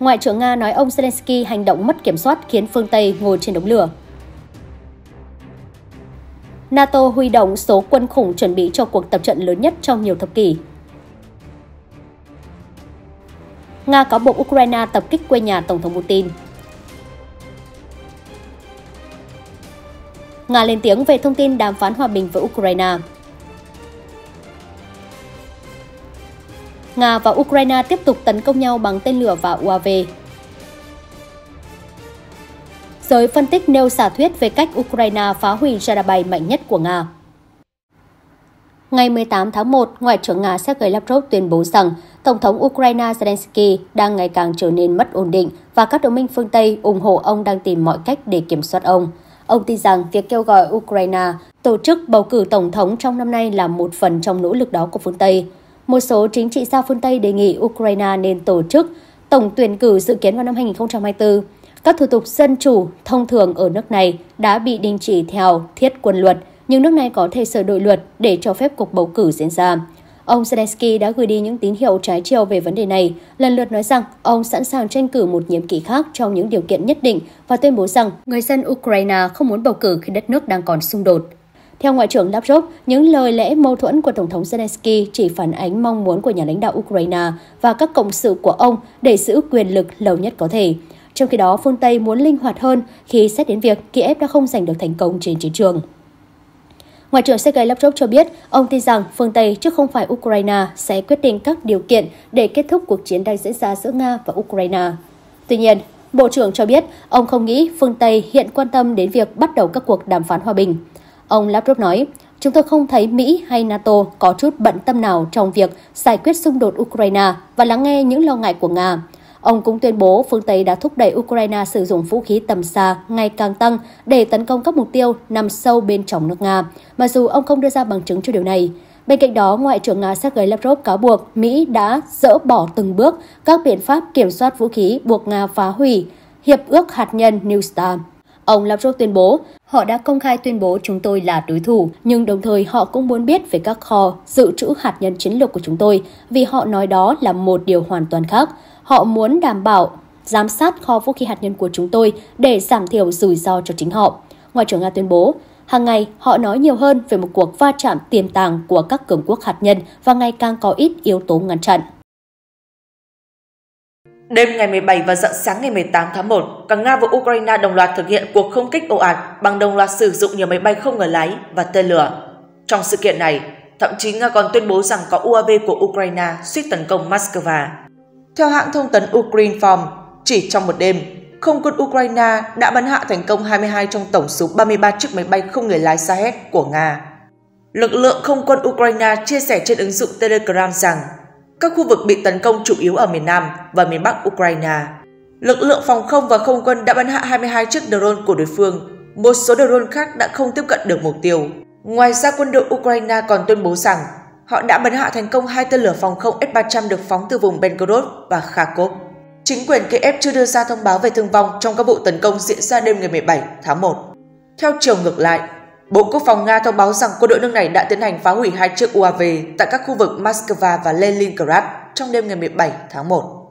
Ngoại trưởng Nga nói ông Zelensky hành động mất kiểm soát khiến phương Tây ngồi trên đống lửa. NATO huy động số quân khủng chuẩn bị cho cuộc tập trận lớn nhất trong nhiều thập kỷ. Nga cáo buộc Ukraine tập kích quê nhà Tổng thống Putin. Nga lên tiếng về thông tin đàm phán hòa bình với Ukraine. Nga và Ukraine tiếp tục tấn công nhau bằng tên lửa và UAV. Giới phân tích nêu giả thuyết về cách Ukraine phá hủy radar bay mạnh nhất của Nga. Ngày 18 tháng 1, Ngoại trưởng Nga Sergei Lavrov tuyên bố rằng Tổng thống Ukraine Zelensky đang ngày càng trở nên mất ổn định và các đồng minh phương Tây ủng hộ ông đang tìm mọi cách để kiểm soát ông. Ông tin rằng việc kêu gọi Ukraine tổ chức bầu cử tổng thống trong năm nay là một phần trong nỗ lực đó của phương Tây một số chính trị gia phương Tây đề nghị Ukraine nên tổ chức tổng tuyển cử dự kiến vào năm 2024. Các thủ tục dân chủ thông thường ở nước này đã bị đình chỉ theo thiết quân luật, nhưng nước này có thể sửa đổi luật để cho phép cuộc bầu cử diễn ra. Ông Zelensky đã gửi đi những tín hiệu trái chiều về vấn đề này, lần lượt nói rằng ông sẵn sàng tranh cử một nhiệm kỳ khác trong những điều kiện nhất định và tuyên bố rằng người dân Ukraine không muốn bầu cử khi đất nước đang còn xung đột. Theo Ngoại trưởng Lavrov, những lời lẽ mâu thuẫn của Tổng thống Zelensky chỉ phản ánh mong muốn của nhà lãnh đạo Ukraine và các cộng sự của ông để giữ quyền lực lâu nhất có thể. Trong khi đó, phương Tây muốn linh hoạt hơn khi xét đến việc Kiev đã không giành được thành công trên chiến trường. Ngoại trưởng Sergei Lavrov cho biết, ông tin rằng phương Tây chứ không phải Ukraine sẽ quyết định các điều kiện để kết thúc cuộc chiến đang diễn ra giữa Nga và Ukraine. Tuy nhiên, Bộ trưởng cho biết ông không nghĩ phương Tây hiện quan tâm đến việc bắt đầu các cuộc đàm phán hòa bình. Ông Lavrov nói, chúng tôi không thấy Mỹ hay NATO có chút bận tâm nào trong việc giải quyết xung đột Ukraine và lắng nghe những lo ngại của Nga. Ông cũng tuyên bố phương Tây đã thúc đẩy Ukraine sử dụng vũ khí tầm xa ngày càng tăng để tấn công các mục tiêu nằm sâu bên trong nước Nga, mặc dù ông không đưa ra bằng chứng cho điều này. Bên cạnh đó, Ngoại trưởng Nga Sergei Lavrov cáo buộc Mỹ đã dỡ bỏ từng bước các biện pháp kiểm soát vũ khí buộc Nga phá hủy Hiệp ước Hạt nhân New START. Ông Lavrov tuyên bố, họ đã công khai tuyên bố chúng tôi là đối thủ, nhưng đồng thời họ cũng muốn biết về các kho dự trữ hạt nhân chiến lược của chúng tôi, vì họ nói đó là một điều hoàn toàn khác. Họ muốn đảm bảo giám sát kho vũ khí hạt nhân của chúng tôi để giảm thiểu rủi ro cho chính họ. Ngoại trưởng Nga tuyên bố, hàng ngày họ nói nhiều hơn về một cuộc va chạm tiềm tàng của các cường quốc hạt nhân và ngày càng có ít yếu tố ngăn chặn. Đêm ngày 17 và dạng sáng ngày 18 tháng 1, cả Nga và Ukraine đồng loạt thực hiện cuộc không kích ồ ạt bằng đồng loạt sử dụng nhiều máy bay không người lái và tên lửa. Trong sự kiện này, thậm chí Nga còn tuyên bố rằng có UAV của Ukraine suýt tấn công Moscow. Theo hãng thông tấn Ukrinform, chỉ trong một đêm, không quân Ukraine đã bắn hạ thành công 22 trong tổng số 33 chiếc máy bay không người lái Sahed của Nga. Lực lượng không quân Ukraine chia sẻ trên ứng dụng Telegram rằng các khu vực bị tấn công chủ yếu ở miền Nam và miền Bắc Ukraine. Lực lượng phòng không và không quân đã bắn hạ 22 chiếc drone của đối phương, một số drone khác đã không tiếp cận được mục tiêu. Ngoài ra, quân đội Ukraine còn tuyên bố rằng họ đã bắn hạ thành công hai tên lửa phòng không S-300 được phóng từ vùng Belgorod và Kharkov. Chính quyền Kiev chưa đưa ra thông báo về thương vong trong các vụ tấn công diễn ra đêm ngày 17 tháng 1. Theo chiều ngược lại, Bộ Quốc phòng Nga thông báo rằng quân đội nước này đã tiến hành phá hủy hai chiếc UAV tại các khu vực Moscow và Leningrad trong đêm ngày 17 tháng 1.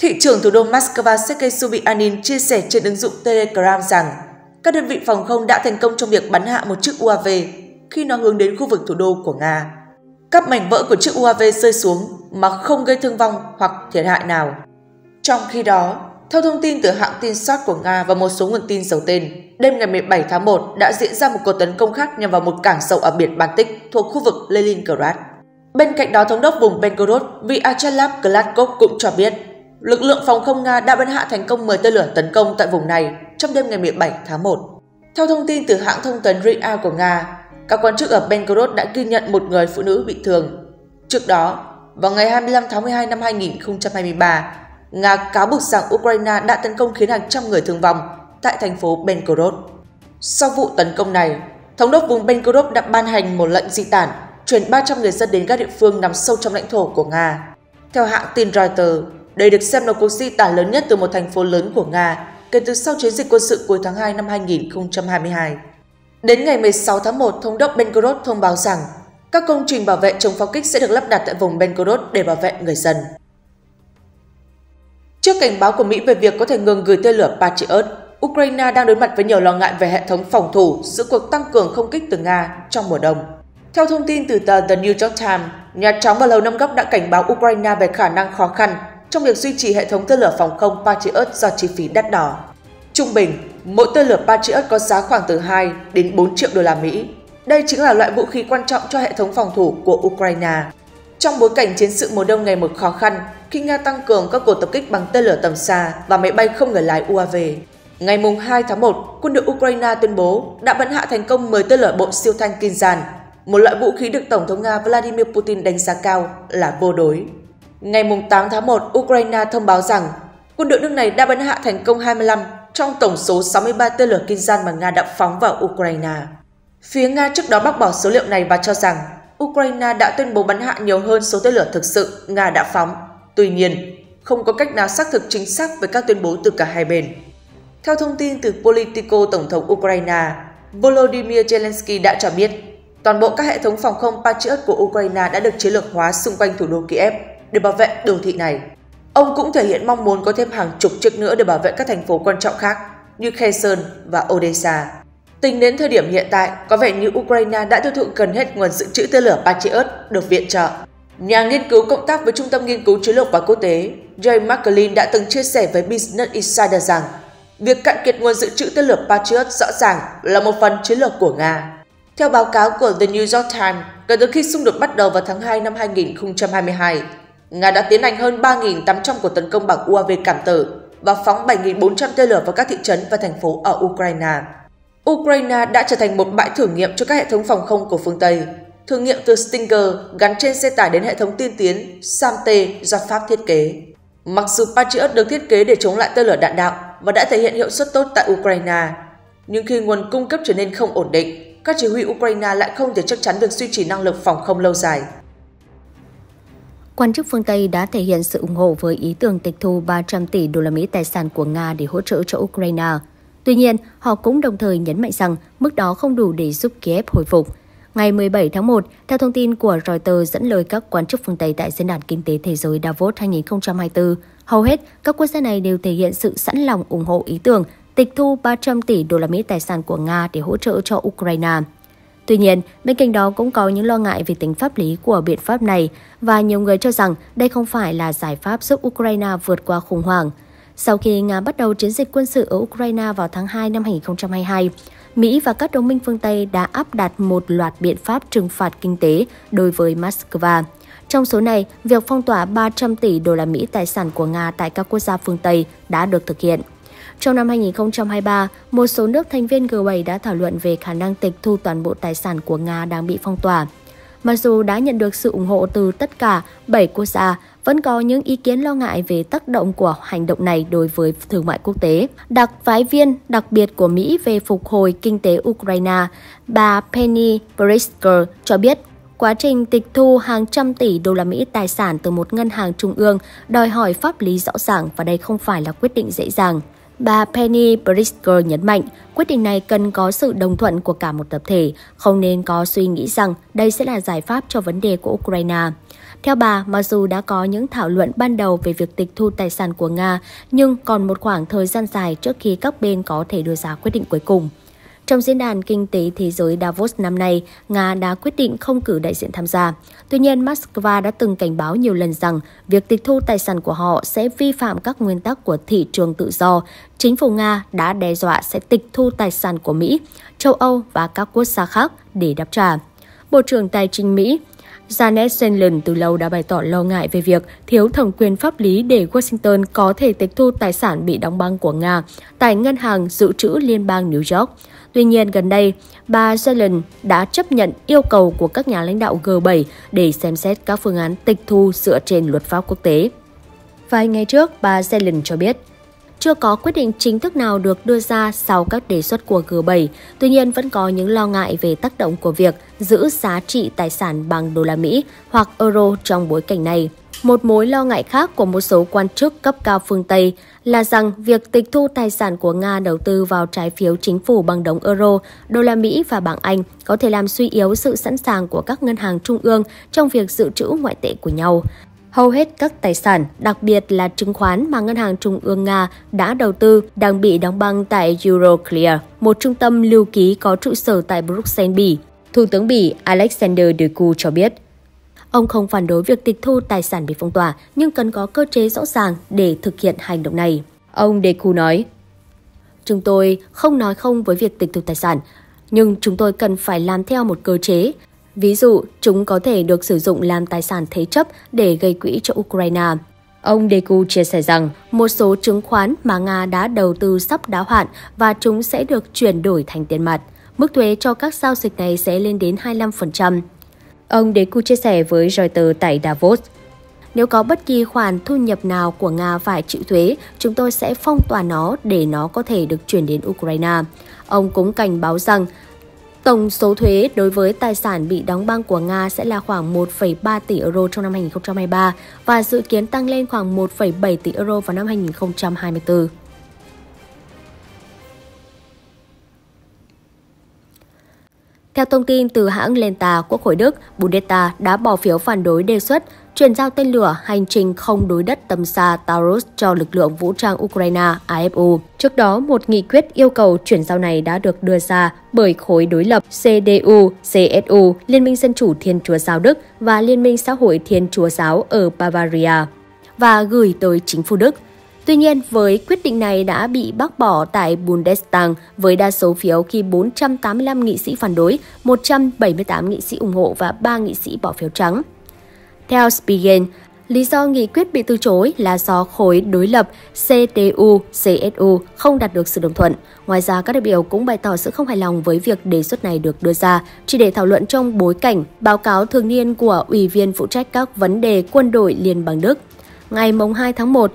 Thị trưởng thủ đô Moscow Sergei Sobyanin chia sẻ trên ứng dụng Telegram rằng các đơn vị phòng không đã thành công trong việc bắn hạ một chiếc UAV khi nó hướng đến khu vực thủ đô của Nga. Các mảnh vỡ của chiếc UAV rơi xuống mà không gây thương vong hoặc thiệt hại nào. Trong khi đó, theo thông tin từ hãng tin SAT của Nga và một số nguồn tin giấu tên, đêm ngày 17 tháng 1 đã diễn ra một cuộc tấn công khác nhằm vào một cảng sâu ở biển Baltic thuộc khu vực Leningrad. Bên cạnh đó, thống đốc vùng Belgorod Vyacheslav Gladkov cũng cho biết lực lượng phòng không Nga đã bắn hạ thành công 10 tên lửa tấn công tại vùng này trong đêm ngày 17 tháng 1. Theo thông tin từ hãng thông tấn RIA của Nga, các quan chức ở Belgorod đã ghi nhận một người phụ nữ bị thương. Trước đó, vào ngày 25 tháng 12 năm 2023, Nga cáo buộc rằng Ukraine đã tấn công khiến hàng trăm người thương vong tại thành phố Belgorod. Sau vụ tấn công này, thống đốc vùng Belgorod đã ban hành một lệnh di tản, chuyển 300 người dân đến các địa phương nằm sâu trong lãnh thổ của Nga. Theo hãng tin Reuters, đây được xem là cuộc di tản lớn nhất từ một thành phố lớn của Nga kể từ sau chiến dịch quân sự cuối tháng 2 năm 2022. Đến ngày 16 tháng 1, thống đốc Belgorod thông báo rằng các công trình bảo vệ chống pháo kích sẽ được lắp đặt tại vùng Belgorod để bảo vệ người dân. Trước cảnh báo của Mỹ về việc có thể ngừng gửi tên lửa Patriot, Ukraine đang đối mặt với nhiều lo ngại về hệ thống phòng thủ giữa cuộc tăng cường không kích từ Nga trong mùa đông. Theo thông tin từ tờ The New York Times, Nhà Trắng và Lầu Năm Góc đã cảnh báo Ukraine về khả năng khó khăn trong việc duy trì hệ thống tên lửa phòng không Patriot do chi phí đắt đỏ. Trung bình, mỗi tên lửa Patriot có giá khoảng từ 2 đến 4 triệu đô la Mỹ. Đây chính là loại vũ khí quan trọng cho hệ thống phòng thủ của Ukraine. Trong bối cảnh chiến sự mùa đông ngày một khó khăn, khi Nga tăng cường các cuộc tập kích bằng tên lửa tầm xa và máy bay không người lái UAV, ngày 2 tháng 1, quân đội Ukraine tuyên bố đã bắn hạ thành công 10 tên lửa bộ siêu thanh Kinzhan, một loại vũ khí được Tổng thống Nga Vladimir Putin đánh giá cao là vô đối. Ngày 8 tháng 1, Ukraine thông báo rằng quân đội nước này đã bắn hạ thành công 25 trong tổng số 63 tên lửa Kinzhan mà Nga đã phóng vào Ukraine. Phía Nga trước đó bác bỏ số liệu này và cho rằng Ukraine đã tuyên bố bắn hạ nhiều hơn số tên lửa thực sự Nga đã phóng. Tuy nhiên, không có cách nào xác thực chính xác với các tuyên bố từ cả hai bên. Theo thông tin từ Politico, Tổng thống Ukraine Volodymyr Zelensky đã cho biết, toàn bộ các hệ thống phòng không Patriot của Ukraine đã được chiến lược hóa xung quanh thủ đô Kiev để bảo vệ đô thị này. Ông cũng thể hiện mong muốn có thêm hàng chục chiếc nữa để bảo vệ các thành phố quan trọng khác như Kherson và Odessa. Tính đến thời điểm hiện tại, có vẻ như Ukraine đã tiêu thụ gần hết nguồn dự trữ tên lửa Patriot được viện trợ. Nhà nghiên cứu cộng tác với Trung tâm Nghiên cứu Chiến lược và Quốc tế Jay McClellan đã từng chia sẻ với Business Insider rằng việc cạn kiệt nguồn dự trữ tên lửa Patriot rõ ràng là một phần chiến lược của Nga. Theo báo cáo của The New York Times, kể từ khi xung đột bắt đầu vào tháng 2 năm 2022, Nga đã tiến hành hơn 3.800 cuộc tấn công bằng UAV cảm tử và phóng 7.400 tên lửa vào các thị trấn và thành phố ở Ukraine. Ukraine đã trở thành một bãi thử nghiệm cho các hệ thống phòng không của phương Tây. Thử nghiệm từ Stinger gắn trên xe tải đến hệ thống tiên tiến SAMT do Pháp thiết kế. Mặc dù Patriot được thiết kế để chống lại tên lửa đạn đạo và đã thể hiện hiệu suất tốt tại Ukraine, nhưng khi nguồn cung cấp trở nên không ổn định, các chỉ huy Ukraine lại không thể chắc chắn được duy trì năng lực phòng không lâu dài. Quan chức phương Tây đã thể hiện sự ủng hộ với ý tưởng tịch thu 300 tỷ đô la Mỹ tài sản của Nga để hỗ trợ cho Ukraine – Tuy nhiên, họ cũng đồng thời nhấn mạnh rằng mức đó không đủ để giúp Kiev hồi phục. Ngày 17 tháng 1, theo thông tin của Reuters dẫn lời các quan chức phương Tây tại Diễn đàn Kinh tế Thế giới Davos 2024, hầu hết các quốc gia này đều thể hiện sự sẵn lòng ủng hộ ý tưởng tịch thu 300 tỷ đô la Mỹ tài sản của Nga để hỗ trợ cho Ukraine. Tuy nhiên, bên cạnh đó cũng có những lo ngại về tính pháp lý của biện pháp này và nhiều người cho rằng đây không phải là giải pháp giúp Ukraine vượt qua khủng hoảng – sau khi Nga bắt đầu chiến dịch quân sự ở Ukraine vào tháng 2 năm 2022, Mỹ và các đồng minh phương Tây đã áp đặt một loạt biện pháp trừng phạt kinh tế đối với Moscow. Trong số này, việc phong tỏa 300 tỷ đô la Mỹ tài sản của Nga tại các quốc gia phương Tây đã được thực hiện. Trong năm 2023, một số nước thành viên G7 đã thảo luận về khả năng tịch thu toàn bộ tài sản của Nga đang bị phong tỏa. Mặc dù đã nhận được sự ủng hộ từ tất cả 7 quốc gia vẫn có những ý kiến lo ngại về tác động của hành động này đối với thương mại quốc tế. Đặc phái viên đặc biệt của Mỹ về phục hồi kinh tế Ukraine, bà Penny Pritzker cho biết Quá trình tịch thu hàng trăm tỷ đô la Mỹ tài sản từ một ngân hàng trung ương đòi hỏi pháp lý rõ ràng và đây không phải là quyết định dễ dàng. Bà Penny Pritzker nhấn mạnh, quyết định này cần có sự đồng thuận của cả một tập thể, không nên có suy nghĩ rằng đây sẽ là giải pháp cho vấn đề của Ukraine. Theo bà, mặc dù đã có những thảo luận ban đầu về việc tịch thu tài sản của Nga, nhưng còn một khoảng thời gian dài trước khi các bên có thể đưa ra quyết định cuối cùng. Trong diễn đàn kinh tế thế giới Davos năm nay, Nga đã quyết định không cử đại diện tham gia. Tuy nhiên, Moscow đã từng cảnh báo nhiều lần rằng việc tịch thu tài sản của họ sẽ vi phạm các nguyên tắc của thị trường tự do. Chính phủ Nga đã đe dọa sẽ tịch thu tài sản của Mỹ, châu Âu và các quốc gia khác để đáp trả. Bộ trưởng Tài chính Mỹ Janet Yellen từ lâu đã bày tỏ lo ngại về việc thiếu thẩm quyền pháp lý để Washington có thể tịch thu tài sản bị đóng băng của Nga tại Ngân hàng Dự trữ Liên bang New York. Tuy nhiên, gần đây, bà Yellen đã chấp nhận yêu cầu của các nhà lãnh đạo G7 để xem xét các phương án tịch thu dựa trên luật pháp quốc tế. Vài ngày trước, bà Yellen cho biết chưa có quyết định chính thức nào được đưa ra sau các đề xuất của G7, tuy nhiên vẫn có những lo ngại về tác động của việc giữ giá trị tài sản bằng đô la Mỹ hoặc euro trong bối cảnh này. Một mối lo ngại khác của một số quan chức cấp cao phương Tây là rằng việc tịch thu tài sản của Nga đầu tư vào trái phiếu chính phủ bằng đồng euro, đô la Mỹ và bảng Anh có thể làm suy yếu sự sẵn sàng của các ngân hàng trung ương trong việc dự trữ ngoại tệ của nhau. Hầu hết các tài sản, đặc biệt là chứng khoán mà Ngân hàng Trung ương Nga đã đầu tư, đang bị đóng băng tại Euroclear, một trung tâm lưu ký có trụ sở tại Bruxelles, Bỉ. Thủ tướng Bỉ Alexander De Croo cho biết, Ông không phản đối việc tịch thu tài sản bị phong tỏa, nhưng cần có cơ chế rõ ràng để thực hiện hành động này. Ông De Deku nói, Chúng tôi không nói không với việc tịch thu tài sản, nhưng chúng tôi cần phải làm theo một cơ chế, Ví dụ, chúng có thể được sử dụng làm tài sản thế chấp để gây quỹ cho Ukraine. Ông Deku chia sẻ rằng một số chứng khoán mà Nga đã đầu tư sắp đáo hạn và chúng sẽ được chuyển đổi thành tiền mặt. Mức thuế cho các giao dịch này sẽ lên đến 25%. Ông Deku chia sẻ với Reuters tại Davos. Nếu có bất kỳ khoản thu nhập nào của Nga phải chịu thuế, chúng tôi sẽ phong tỏa nó để nó có thể được chuyển đến Ukraine. Ông cũng cảnh báo rằng Tổng số thuế đối với tài sản bị đóng băng của Nga sẽ là khoảng 1,3 tỷ euro trong năm 2023 và dự kiến tăng lên khoảng 1,7 tỷ euro vào năm 2024. Theo thông tin từ hãng Lenta, Quốc hội Đức, Bundestag đã bỏ phiếu phản đối đề xuất chuyển giao tên lửa hành trình không đối đất tầm xa Taurus cho lực lượng vũ trang Ukraine AFU. Trước đó, một nghị quyết yêu cầu chuyển giao này đã được đưa ra bởi khối đối lập CDU, CSU, Liên minh Dân chủ Thiên Chúa giáo Đức và Liên minh Xã hội Thiên Chúa giáo ở Bavaria và gửi tới chính phủ Đức. Tuy nhiên, với quyết định này đã bị bác bỏ tại Bundestag với đa số phiếu khi 485 nghị sĩ phản đối, 178 nghị sĩ ủng hộ và 3 nghị sĩ bỏ phiếu trắng. Theo Spiegel, lý do nghị quyết bị từ chối là do khối đối lập CDU csu không đạt được sự đồng thuận. Ngoài ra, các đại biểu cũng bày tỏ sự không hài lòng với việc đề xuất này được đưa ra, chỉ để thảo luận trong bối cảnh báo cáo thường niên của Ủy viên phụ trách các vấn đề quân đội Liên bang Đức. Ngày 2 tháng 1,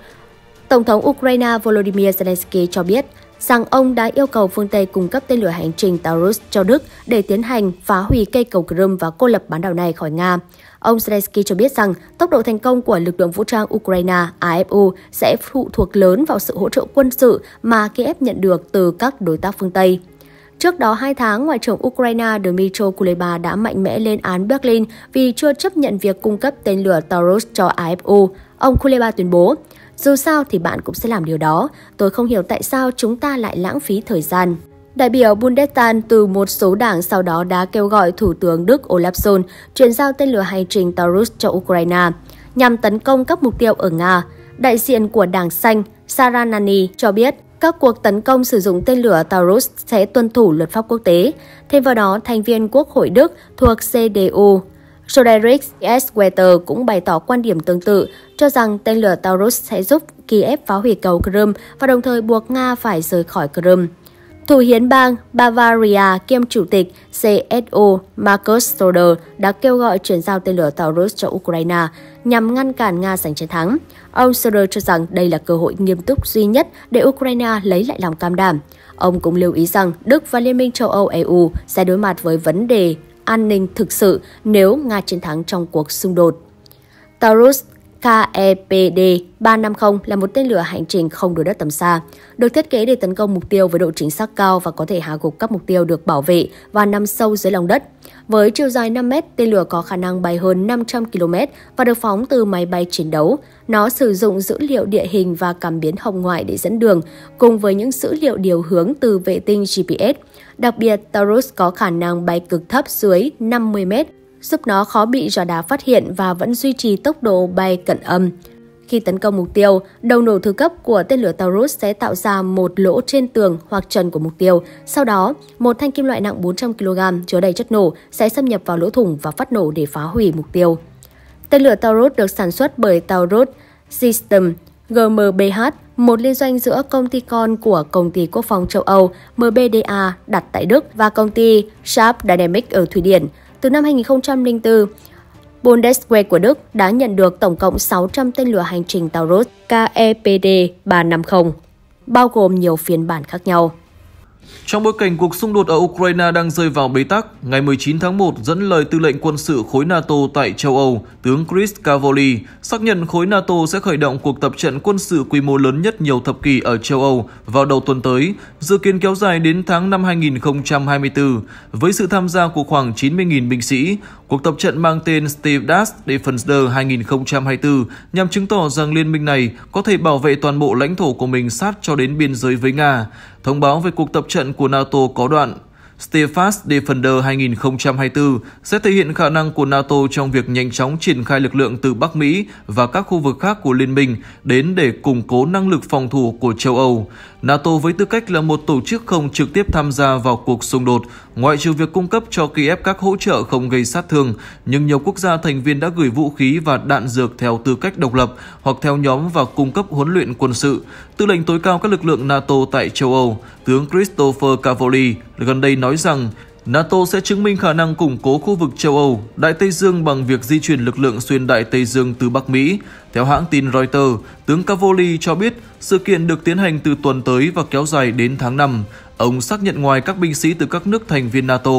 Tổng thống Ukraine Volodymyr Zelensky cho biết rằng ông đã yêu cầu phương Tây cung cấp tên lửa hành trình Taurus cho Đức để tiến hành phá hủy cây cầu Crimea và cô lập bán đảo này khỏi Nga. Ông Zelensky cho biết rằng tốc độ thành công của lực lượng vũ trang Ukraine AFU sẽ phụ thuộc lớn vào sự hỗ trợ quân sự mà Kiev nhận được từ các đối tác phương Tây. Trước đó 2 tháng, Ngoại trưởng Ukraine Dmytro Kuleba đã mạnh mẽ lên án Berlin vì chưa chấp nhận việc cung cấp tên lửa Taurus cho AFU. Ông Kuleba tuyên bố, dù sao thì bạn cũng sẽ làm điều đó. Tôi không hiểu tại sao chúng ta lại lãng phí thời gian. Đại biểu Bundestan từ một số đảng sau đó đã kêu gọi Thủ tướng Đức Olaf Scholz chuyển giao tên lửa hành trình Taurus cho Ukraine nhằm tấn công các mục tiêu ở Nga. Đại diện của Đảng Xanh Saranani cho biết các cuộc tấn công sử dụng tên lửa Taurus sẽ tuân thủ luật pháp quốc tế. Thêm vào đó, thành viên Quốc hội Đức thuộc CDU Soderich S. Wetter cũng bày tỏ quan điểm tương tự, cho rằng tên lửa Taurus sẽ giúp Kiev phá hủy cầu Crimea và đồng thời buộc Nga phải rời khỏi Crimea. Thủ hiến bang Bavaria kiêm chủ tịch CSO Markus Söder đã kêu gọi chuyển giao tên lửa Taurus cho Ukraine nhằm ngăn cản Nga giành chiến thắng. Ông Söder cho rằng đây là cơ hội nghiêm túc duy nhất để Ukraine lấy lại lòng cam đảm. Ông cũng lưu ý rằng Đức và Liên minh châu Âu EU sẽ đối mặt với vấn đề an ninh thực sự nếu Nga chiến thắng trong cuộc xung đột. Taurus KEPD-350 là một tên lửa hành trình không đối đất tầm xa, được thiết kế để tấn công mục tiêu với độ chính xác cao và có thể hạ gục các mục tiêu được bảo vệ và nằm sâu dưới lòng đất. Với chiều dài 5 m tên lửa có khả năng bay hơn 500 km và được phóng từ máy bay chiến đấu. Nó sử dụng dữ liệu địa hình và cảm biến hồng ngoại để dẫn đường, cùng với những dữ liệu điều hướng từ vệ tinh GPS. Đặc biệt, Taurus có khả năng bay cực thấp dưới 50 m, giúp nó khó bị rò đá phát hiện và vẫn duy trì tốc độ bay cận âm. Khi tấn công mục tiêu, đầu nổ thứ cấp của tên lửa Taurus sẽ tạo ra một lỗ trên tường hoặc trần của mục tiêu. Sau đó, một thanh kim loại nặng 400 kg chứa đầy chất nổ sẽ xâm nhập vào lỗ thủng và phát nổ để phá hủy mục tiêu. Tên lửa Taurus được sản xuất bởi Taurus System, GMBH, một liên doanh giữa công ty con của Công ty Quốc phòng châu Âu MBDA đặt tại Đức và công ty Sharp Dynamics ở Thụy Điển. Từ năm 2004, Bundeswehr của Đức đã nhận được tổng cộng 600 tên lửa hành trình Taurus KEPD 350, bao gồm nhiều phiên bản khác nhau. Trong bối cảnh cuộc xung đột ở Ukraine đang rơi vào bế tắc, ngày 19 tháng 1 dẫn lời tư lệnh quân sự khối NATO tại châu Âu, tướng Chris Cavoli xác nhận khối NATO sẽ khởi động cuộc tập trận quân sự quy mô lớn nhất nhiều thập kỷ ở châu Âu vào đầu tuần tới, dự kiến kéo dài đến tháng năm 2024, với sự tham gia của khoảng 90.000 binh sĩ, Cuộc tập trận mang tên Steve Dash Defender 2024 nhằm chứng tỏ rằng liên minh này có thể bảo vệ toàn bộ lãnh thổ của mình sát cho đến biên giới với Nga. Thông báo về cuộc tập trận của NATO có đoạn Steadfast Defender 2024 sẽ thể hiện khả năng của NATO trong việc nhanh chóng triển khai lực lượng từ Bắc Mỹ và các khu vực khác của Liên minh đến để củng cố năng lực phòng thủ của châu Âu. NATO với tư cách là một tổ chức không trực tiếp tham gia vào cuộc xung đột, ngoại trừ việc cung cấp cho Kiev các hỗ trợ không gây sát thương, nhưng nhiều quốc gia thành viên đã gửi vũ khí và đạn dược theo tư cách độc lập hoặc theo nhóm và cung cấp huấn luyện quân sự. Tư lệnh tối cao các lực lượng NATO tại châu Âu, tướng Christopher Cavoli gần đây nói rằng NATO sẽ chứng minh khả năng củng cố khu vực châu Âu, Đại Tây Dương bằng việc di chuyển lực lượng xuyên Đại Tây Dương từ Bắc Mỹ. Theo hãng tin Reuters, tướng Cavoli cho biết sự kiện được tiến hành từ tuần tới và kéo dài đến tháng 5. Ông xác nhận ngoài các binh sĩ từ các nước thành viên NATO,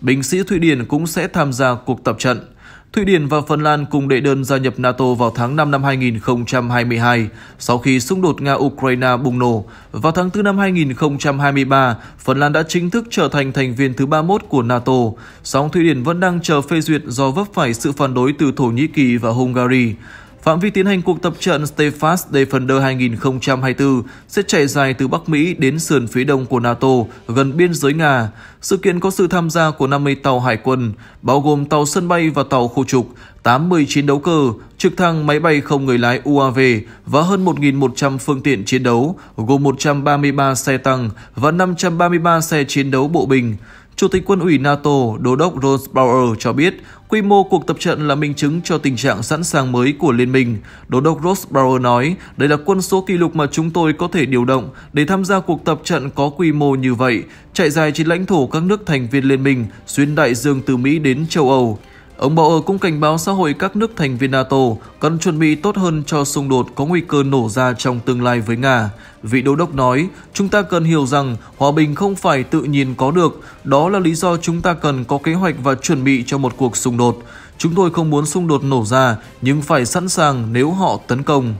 binh sĩ Thụy Điển cũng sẽ tham gia cuộc tập trận. Thụy Điển và Phần Lan cùng đệ đơn gia nhập NATO vào tháng 5 năm 2022 sau khi xung đột Nga-Ukraine bùng nổ. Vào tháng 4 năm 2023, Phần Lan đã chính thức trở thành thành viên thứ 31 của NATO, song Thụy Điển vẫn đang chờ phê duyệt do vấp phải sự phản đối từ Thổ Nhĩ Kỳ và Hungary. Phạm vi tiến hành cuộc tập trận Steadfast Defender 2024 sẽ trải dài từ Bắc Mỹ đến sườn phía đông của NATO, gần biên giới Nga. Sự kiện có sự tham gia của 50 tàu hải quân, bao gồm tàu sân bay và tàu khu trục, 80 chiến đấu cơ, trực thăng máy bay không người lái UAV và hơn 1.100 phương tiện chiến đấu, gồm 133 xe tăng và 533 xe chiến đấu bộ binh. Chủ tịch quân ủy NATO Đô đốc Bauer cho biết quy mô cuộc tập trận là minh chứng cho tình trạng sẵn sàng mới của liên minh. Đô đốc Bauer nói, đây là quân số kỷ lục mà chúng tôi có thể điều động để tham gia cuộc tập trận có quy mô như vậy, chạy dài trên lãnh thổ các nước thành viên liên minh, xuyên đại dương từ Mỹ đến châu Âu. Ông Bauer cũng cảnh báo xã hội các nước thành viên NATO cần chuẩn bị tốt hơn cho xung đột có nguy cơ nổ ra trong tương lai với Nga. Vị đô đốc nói, chúng ta cần hiểu rằng hòa bình không phải tự nhiên có được, đó là lý do chúng ta cần có kế hoạch và chuẩn bị cho một cuộc xung đột. Chúng tôi không muốn xung đột nổ ra, nhưng phải sẵn sàng nếu họ tấn công.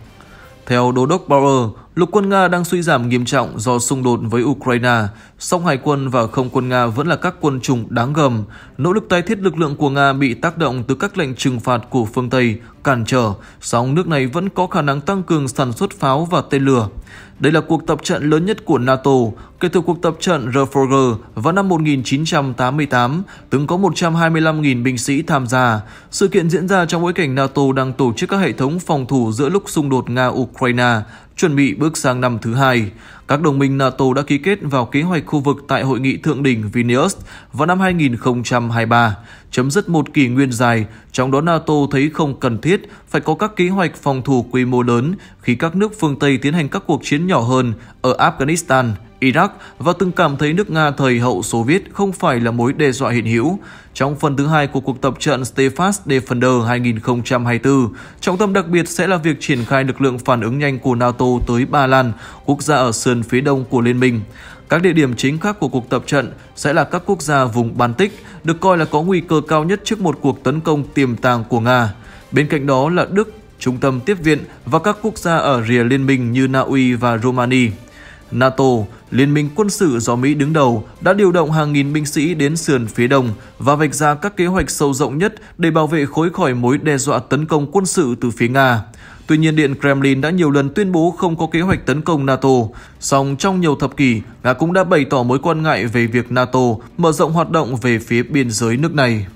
Theo Đô đốc Bauer, Lục quân Nga đang suy giảm nghiêm trọng do xung đột với Ukraine, song hải quân và không quân Nga vẫn là các quân chủng đáng gầm. Nỗ lực tái thiết lực lượng của Nga bị tác động từ các lệnh trừng phạt của phương Tây, cản trở, song nước này vẫn có khả năng tăng cường sản xuất pháo và tên lửa. Đây là cuộc tập trận lớn nhất của NATO kể từ cuộc tập trận reforger vào năm 1988, từng có 125.000 binh sĩ tham gia. Sự kiện diễn ra trong bối cảnh NATO đang tổ chức các hệ thống phòng thủ giữa lúc xung đột Nga-Ukraine Chuẩn bị bước sang năm thứ hai, các đồng minh NATO đã ký kết vào kế hoạch khu vực tại Hội nghị Thượng đỉnh Vilnius vào năm 2023, chấm dứt một kỷ nguyên dài, trong đó NATO thấy không cần thiết phải có các kế hoạch phòng thủ quy mô lớn khi các nước phương Tây tiến hành các cuộc chiến nhỏ hơn ở Afghanistan, Iraq và từng cảm thấy nước Nga thời hậu Xô Viết không phải là mối đe dọa hiện hữu. Trong phần thứ hai của cuộc tập trận Steadfast Defender 2024, trọng tâm đặc biệt sẽ là việc triển khai lực lượng phản ứng nhanh của NATO tới Ba Lan, quốc gia ở sườn phía đông của Liên minh. Các địa điểm chính khác của cuộc tập trận sẽ là các quốc gia vùng Baltic, được coi là có nguy cơ cao nhất trước một cuộc tấn công tiềm tàng của Nga. Bên cạnh đó là Đức, trung tâm tiếp viện và các quốc gia ở rìa liên minh như Na Uy và Romania. NATO Liên minh quân sự do Mỹ đứng đầu đã điều động hàng nghìn binh sĩ đến sườn phía đông và vạch ra các kế hoạch sâu rộng nhất để bảo vệ khối khỏi mối đe dọa tấn công quân sự từ phía Nga. Tuy nhiên, Điện Kremlin đã nhiều lần tuyên bố không có kế hoạch tấn công NATO. Song trong nhiều thập kỷ, Nga cũng đã bày tỏ mối quan ngại về việc NATO mở rộng hoạt động về phía biên giới nước này.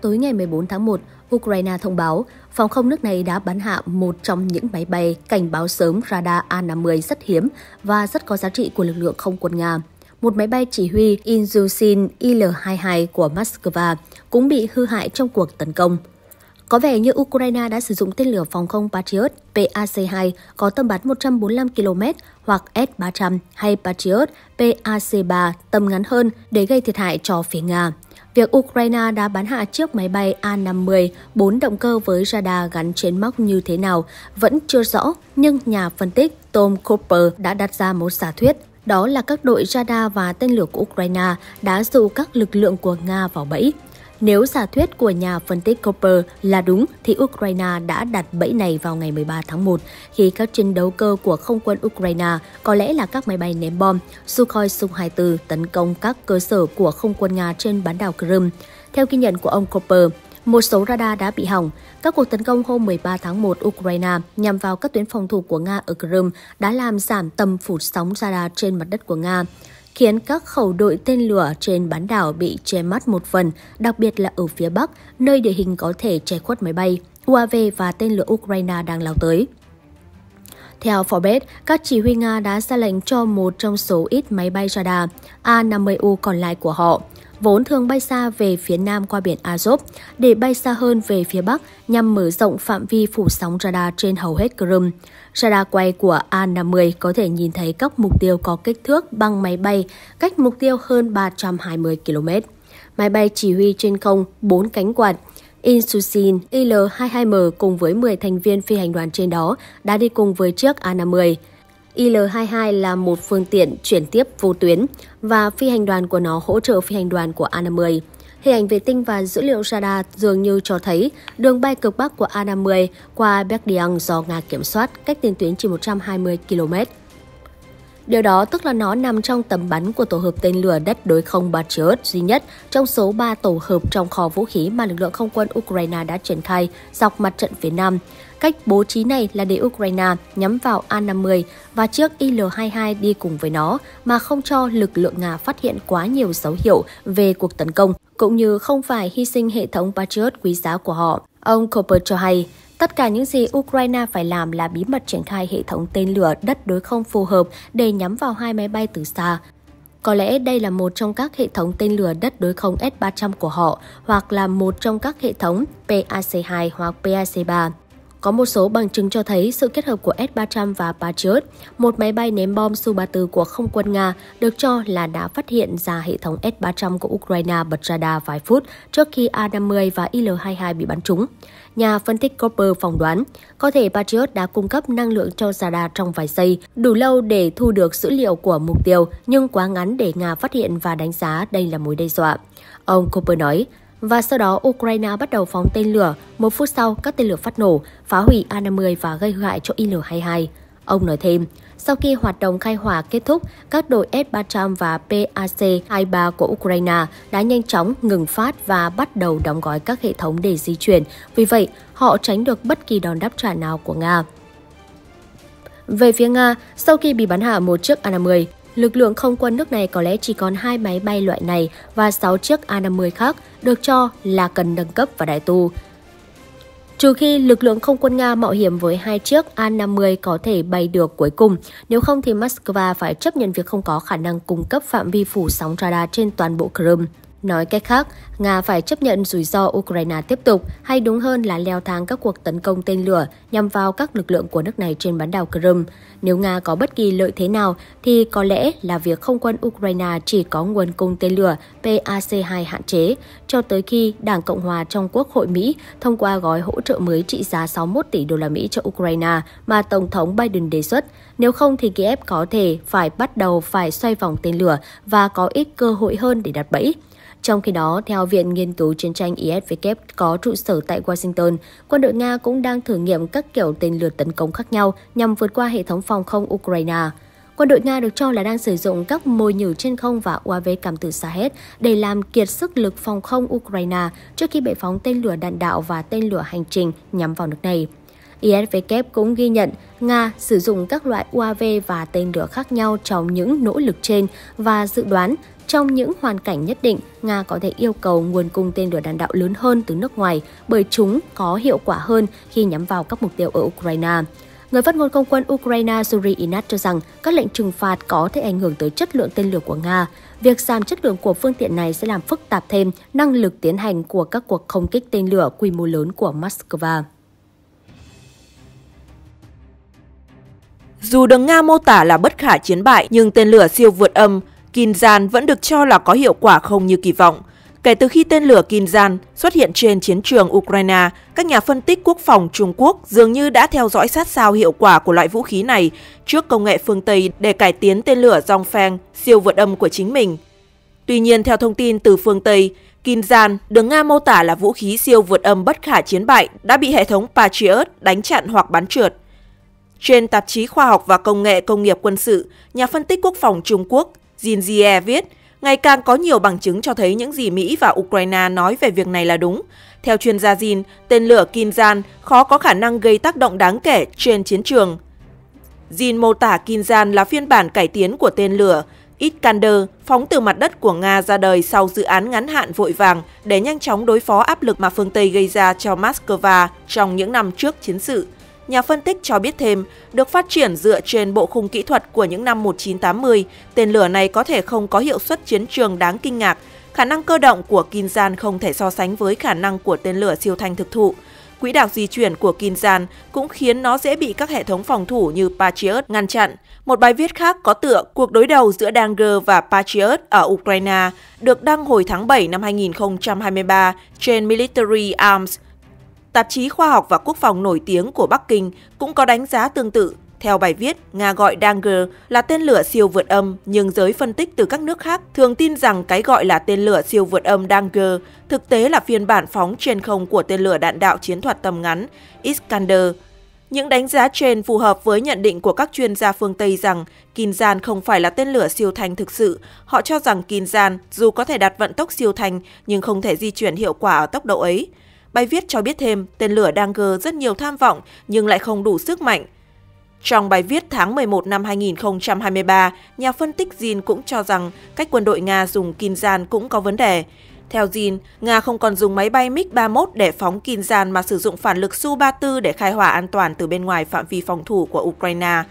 Tối ngày 14 tháng 1, Ukraine thông báo phòng không nước này đã bắn hạ một trong những máy bay cảnh báo sớm radar A-50 rất hiếm và rất có giá trị của lực lượng không quân Nga. Một máy bay chỉ huy Inzushin Il-22 của Moscow cũng bị hư hại trong cuộc tấn công. Có vẻ như Ukraine đã sử dụng tên lửa phòng không Patriot PAC-2 có tầm bắn 145 km hoặc S-300 hay Patriot PAC-3 tầm ngắn hơn để gây thiệt hại cho phía Nga. Việc Ukraine đã bắn hạ chiếc máy bay A-50, bốn động cơ với radar gắn trên móc như thế nào vẫn chưa rõ, nhưng nhà phân tích Tom Cooper đã đặt ra một giả thuyết đó là các đội radar và tên lửa của Ukraine đã dụ các lực lượng của Nga vào bẫy nếu giả thuyết của nhà phân tích Cooper là đúng thì Ukraine đã đặt bẫy này vào ngày 13 tháng 1 khi các chiến đấu cơ của không quân Ukraine, có lẽ là các máy bay ném bom, Sukhoi Su-24 tấn công các cơ sở của không quân Nga trên bán đảo Crimea. Theo ghi nhận của ông Cooper, một số radar đã bị hỏng. Các cuộc tấn công hôm 13 tháng 1 Ukraine nhằm vào các tuyến phòng thủ của Nga ở Crimea đã làm giảm tầm phủ sóng radar trên mặt đất của Nga khiến các khẩu đội tên lửa trên bán đảo bị che mắt một phần, đặc biệt là ở phía Bắc, nơi địa hình có thể che khuất máy bay, UAV và tên lửa Ukraine đang lao tới. Theo Forbes, các chỉ huy Nga đã ra lệnh cho một trong số ít máy bay radar A-50U còn lại của họ, vốn thường bay xa về phía nam qua biển Azov, để bay xa hơn về phía bắc nhằm mở rộng phạm vi phủ sóng radar trên hầu hết Crimea. Radar quay của A50 có thể nhìn thấy các mục tiêu có kích thước bằng máy bay cách mục tiêu hơn 320 km. Máy bay chỉ huy trên không 4 cánh quạt Insusin IL-22M cùng với 10 thành viên phi hành đoàn trên đó đã đi cùng với chiếc A50. IL-22 là một phương tiện chuyển tiếp vô tuyến và phi hành đoàn của nó hỗ trợ phi hành đoàn của A50. Hình ảnh vệ tinh và dữ liệu radar dường như cho thấy đường bay cực bắc của A-50 qua Berdiang do Nga kiểm soát cách tiền tuyến chỉ 120 km. Điều đó tức là nó nằm trong tầm bắn của tổ hợp tên lửa đất đối không Patriot duy nhất trong số 3 tổ hợp trong kho vũ khí mà lực lượng không quân Ukraine đã triển khai dọc mặt trận phía Nam. Cách bố trí này là để Ukraine nhắm vào A-50 và chiếc Il-22 đi cùng với nó mà không cho lực lượng Nga phát hiện quá nhiều dấu hiệu về cuộc tấn công, cũng như không phải hy sinh hệ thống Patriot quý giá của họ. Ông Cooper cho hay, Tất cả những gì Ukraine phải làm là bí mật triển khai hệ thống tên lửa đất đối không phù hợp để nhắm vào hai máy bay từ xa. Có lẽ đây là một trong các hệ thống tên lửa đất đối không S-300 của họ, hoặc là một trong các hệ thống PAC-2 hoặc PAC-3. Có một số bằng chứng cho thấy sự kết hợp của S-300 và Patriot, một máy bay ném bom Su-34 của không quân Nga, được cho là đã phát hiện ra hệ thống S-300 của Ukraine bật radar vài phút trước khi A-50 và Il-22 bị bắn trúng. Nhà phân tích Copper phỏng đoán, có thể Patriot đã cung cấp năng lượng cho radar trong vài giây, đủ lâu để thu được dữ liệu của mục tiêu, nhưng quá ngắn để Nga phát hiện và đánh giá đây là mối đe dọa. Ông Copper nói, và sau đó Ukraine bắt đầu phóng tên lửa. Một phút sau, các tên lửa phát nổ, phá hủy A-50 và gây hại cho Il-22. Ông nói thêm, sau khi hoạt động khai hỏa kết thúc, các đội S-300 và PAC-23 của Ukraine đã nhanh chóng ngừng phát và bắt đầu đóng gói các hệ thống để di chuyển. Vì vậy, họ tránh được bất kỳ đòn đáp trả nào của Nga. Về phía Nga, sau khi bị bắn hạ một chiếc A-50, lực lượng không quân nước này có lẽ chỉ còn hai máy bay loại này và 6 chiếc A-50 khác được cho là cần nâng cấp và đại tu. Trừ khi lực lượng không quân Nga mạo hiểm với hai chiếc A-50 có thể bay được cuối cùng, nếu không thì Moscow phải chấp nhận việc không có khả năng cung cấp phạm vi phủ sóng radar trên toàn bộ Crimea. Nói cách khác, Nga phải chấp nhận rủi ro Ukraine tiếp tục, hay đúng hơn là leo thang các cuộc tấn công tên lửa nhằm vào các lực lượng của nước này trên bán đảo Crimea. Nếu Nga có bất kỳ lợi thế nào, thì có lẽ là việc không quân Ukraine chỉ có nguồn cung tên lửa PAC-2 hạn chế, cho tới khi Đảng Cộng hòa trong Quốc hội Mỹ thông qua gói hỗ trợ mới trị giá 61 tỷ đô la Mỹ cho Ukraine mà Tổng thống Biden đề xuất. Nếu không thì Kiev có thể phải bắt đầu phải xoay vòng tên lửa và có ít cơ hội hơn để đặt bẫy. Trong khi đó, theo Viện Nghiên cứu Chiến tranh ISW có trụ sở tại Washington, quân đội Nga cũng đang thử nghiệm các kiểu tên lửa tấn công khác nhau nhằm vượt qua hệ thống phòng không Ukraine. Quân đội Nga được cho là đang sử dụng các mồi nhử trên không và UAV cảm tử xa hết để làm kiệt sức lực phòng không Ukraine trước khi bệ phóng tên lửa đạn đạo và tên lửa hành trình nhắm vào nước này. ISW cũng ghi nhận Nga sử dụng các loại UAV và tên lửa khác nhau trong những nỗ lực trên và dự đoán trong những hoàn cảnh nhất định, Nga có thể yêu cầu nguồn cung tên lửa đạn đạo lớn hơn từ nước ngoài bởi chúng có hiệu quả hơn khi nhắm vào các mục tiêu ở Ukraine. Người phát ngôn không quân Ukraine Suri Inat cho rằng các lệnh trừng phạt có thể ảnh hưởng tới chất lượng tên lửa của Nga. Việc giảm chất lượng của phương tiện này sẽ làm phức tạp thêm năng lực tiến hành của các cuộc không kích tên lửa quy mô lớn của Moscow. Dù được Nga mô tả là bất khả chiến bại, nhưng tên lửa siêu vượt âm Kinzan vẫn được cho là có hiệu quả không như kỳ vọng. Kể từ khi tên lửa Kinzan xuất hiện trên chiến trường Ukraine, các nhà phân tích quốc phòng Trung Quốc dường như đã theo dõi sát sao hiệu quả của loại vũ khí này trước công nghệ phương Tây để cải tiến tên lửa Dongfeng siêu vượt âm của chính mình. Tuy nhiên, theo thông tin từ phương Tây, Kinzan được Nga mô tả là vũ khí siêu vượt âm bất khả chiến bại đã bị hệ thống Patriot đánh chặn hoặc bắn trượt. Trên tạp chí Khoa học và Công nghệ Công nghiệp Quân sự, nhà phân tích quốc phòng Trung Quốc Zinzie viết, ngày càng có nhiều bằng chứng cho thấy những gì Mỹ và Ukraine nói về việc này là đúng. Theo chuyên gia Jin, tên lửa Kinzan khó có khả năng gây tác động đáng kể trên chiến trường. Jin mô tả Kinzan là phiên bản cải tiến của tên lửa Iskander phóng từ mặt đất của Nga ra đời sau dự án ngắn hạn vội vàng để nhanh chóng đối phó áp lực mà phương Tây gây ra cho Moscow trong những năm trước chiến sự. Nhà phân tích cho biết thêm, được phát triển dựa trên bộ khung kỹ thuật của những năm 1980, tên lửa này có thể không có hiệu suất chiến trường đáng kinh ngạc. Khả năng cơ động của Kinzan không thể so sánh với khả năng của tên lửa siêu thanh thực thụ. Quỹ đạo di chuyển của Kinzan cũng khiến nó dễ bị các hệ thống phòng thủ như Patriot ngăn chặn. Một bài viết khác có tựa Cuộc đối đầu giữa Danger và Patriot ở Ukraine được đăng hồi tháng 7 năm 2023 trên Military Arms – Tạp chí Khoa học và Quốc phòng nổi tiếng của Bắc Kinh cũng có đánh giá tương tự. Theo bài viết, Nga gọi Danger là tên lửa siêu vượt âm, nhưng giới phân tích từ các nước khác thường tin rằng cái gọi là tên lửa siêu vượt âm Danger thực tế là phiên bản phóng trên không của tên lửa đạn đạo chiến thuật tầm ngắn Iskander. Những đánh giá trên phù hợp với nhận định của các chuyên gia phương Tây rằng Kinzhan không phải là tên lửa siêu thanh thực sự. Họ cho rằng Kinzhan dù có thể đạt vận tốc siêu thanh nhưng không thể di chuyển hiệu quả ở tốc độ ấy. Bài viết cho biết thêm tên lửa đang gờ rất nhiều tham vọng nhưng lại không đủ sức mạnh. Trong bài viết tháng 11 năm 2023, nhà phân tích Jin cũng cho rằng cách quân đội Nga dùng Kinzhan cũng có vấn đề. Theo Jin, Nga không còn dùng máy bay MiG-31 để phóng Kinzhan mà sử dụng phản lực Su-34 để khai hỏa an toàn từ bên ngoài phạm vi phòng thủ của Ukraine.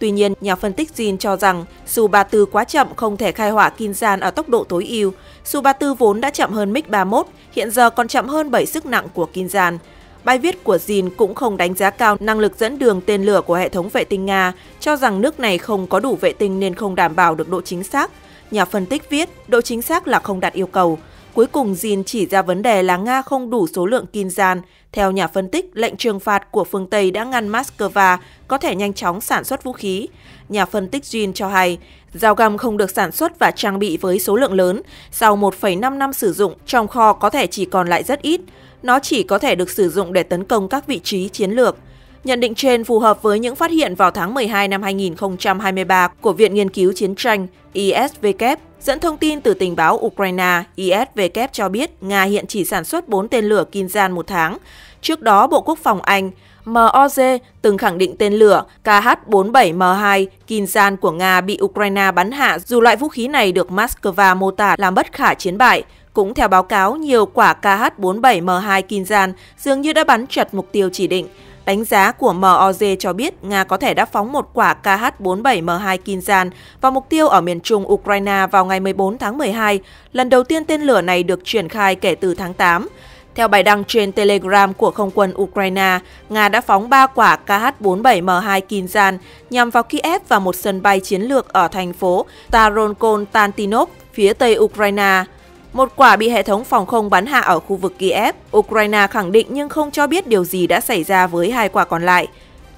Tuy nhiên, nhà phân tích Jin cho rằng Su-34 quá chậm không thể khai hỏa Kinzhan ở tốc độ tối ưu. Su-34 vốn đã chậm hơn MiG-31, hiện giờ còn chậm hơn 7 sức nặng của Kinzhan. Bài viết của Jin cũng không đánh giá cao năng lực dẫn đường tên lửa của hệ thống vệ tinh Nga, cho rằng nước này không có đủ vệ tinh nên không đảm bảo được độ chính xác. Nhà phân tích viết, độ chính xác là không đạt yêu cầu. Cuối cùng, Jin chỉ ra vấn đề là Nga không đủ số lượng Kinzhan, theo nhà phân tích, lệnh trừng phạt của phương Tây đã ngăn Moscow có thể nhanh chóng sản xuất vũ khí. Nhà phân tích Jin cho hay, dao găm không được sản xuất và trang bị với số lượng lớn, sau 1,5 năm sử dụng, trong kho có thể chỉ còn lại rất ít. Nó chỉ có thể được sử dụng để tấn công các vị trí chiến lược. Nhận định trên phù hợp với những phát hiện vào tháng 12 năm 2023 của Viện Nghiên cứu Chiến tranh ISVK. Dẫn thông tin từ tình báo Ukraine, ISVK cho biết Nga hiện chỉ sản xuất 4 tên lửa Kinzhan một tháng. Trước đó, Bộ Quốc phòng Anh MOZ từng khẳng định tên lửa KH-47M2 Kinzhan của Nga bị Ukraine bắn hạ dù loại vũ khí này được Moscow mô tả làm bất khả chiến bại. Cũng theo báo cáo, nhiều quả KH-47M2 Kinzhan dường như đã bắn trật mục tiêu chỉ định, Đánh giá của MOZ cho biết Nga có thể đã phóng một quả KH-47M2 Kinzhan vào mục tiêu ở miền trung Ukraine vào ngày 14 tháng 12, lần đầu tiên tên lửa này được triển khai kể từ tháng 8. Theo bài đăng trên Telegram của không quân Ukraine, Nga đã phóng 3 quả KH-47M2 Kinzhan nhằm vào Kiev và một sân bay chiến lược ở thành phố Staronkon-Tantinov, phía tây Ukraine. Một quả bị hệ thống phòng không bắn hạ ở khu vực Kiev. Ukraine khẳng định nhưng không cho biết điều gì đã xảy ra với hai quả còn lại.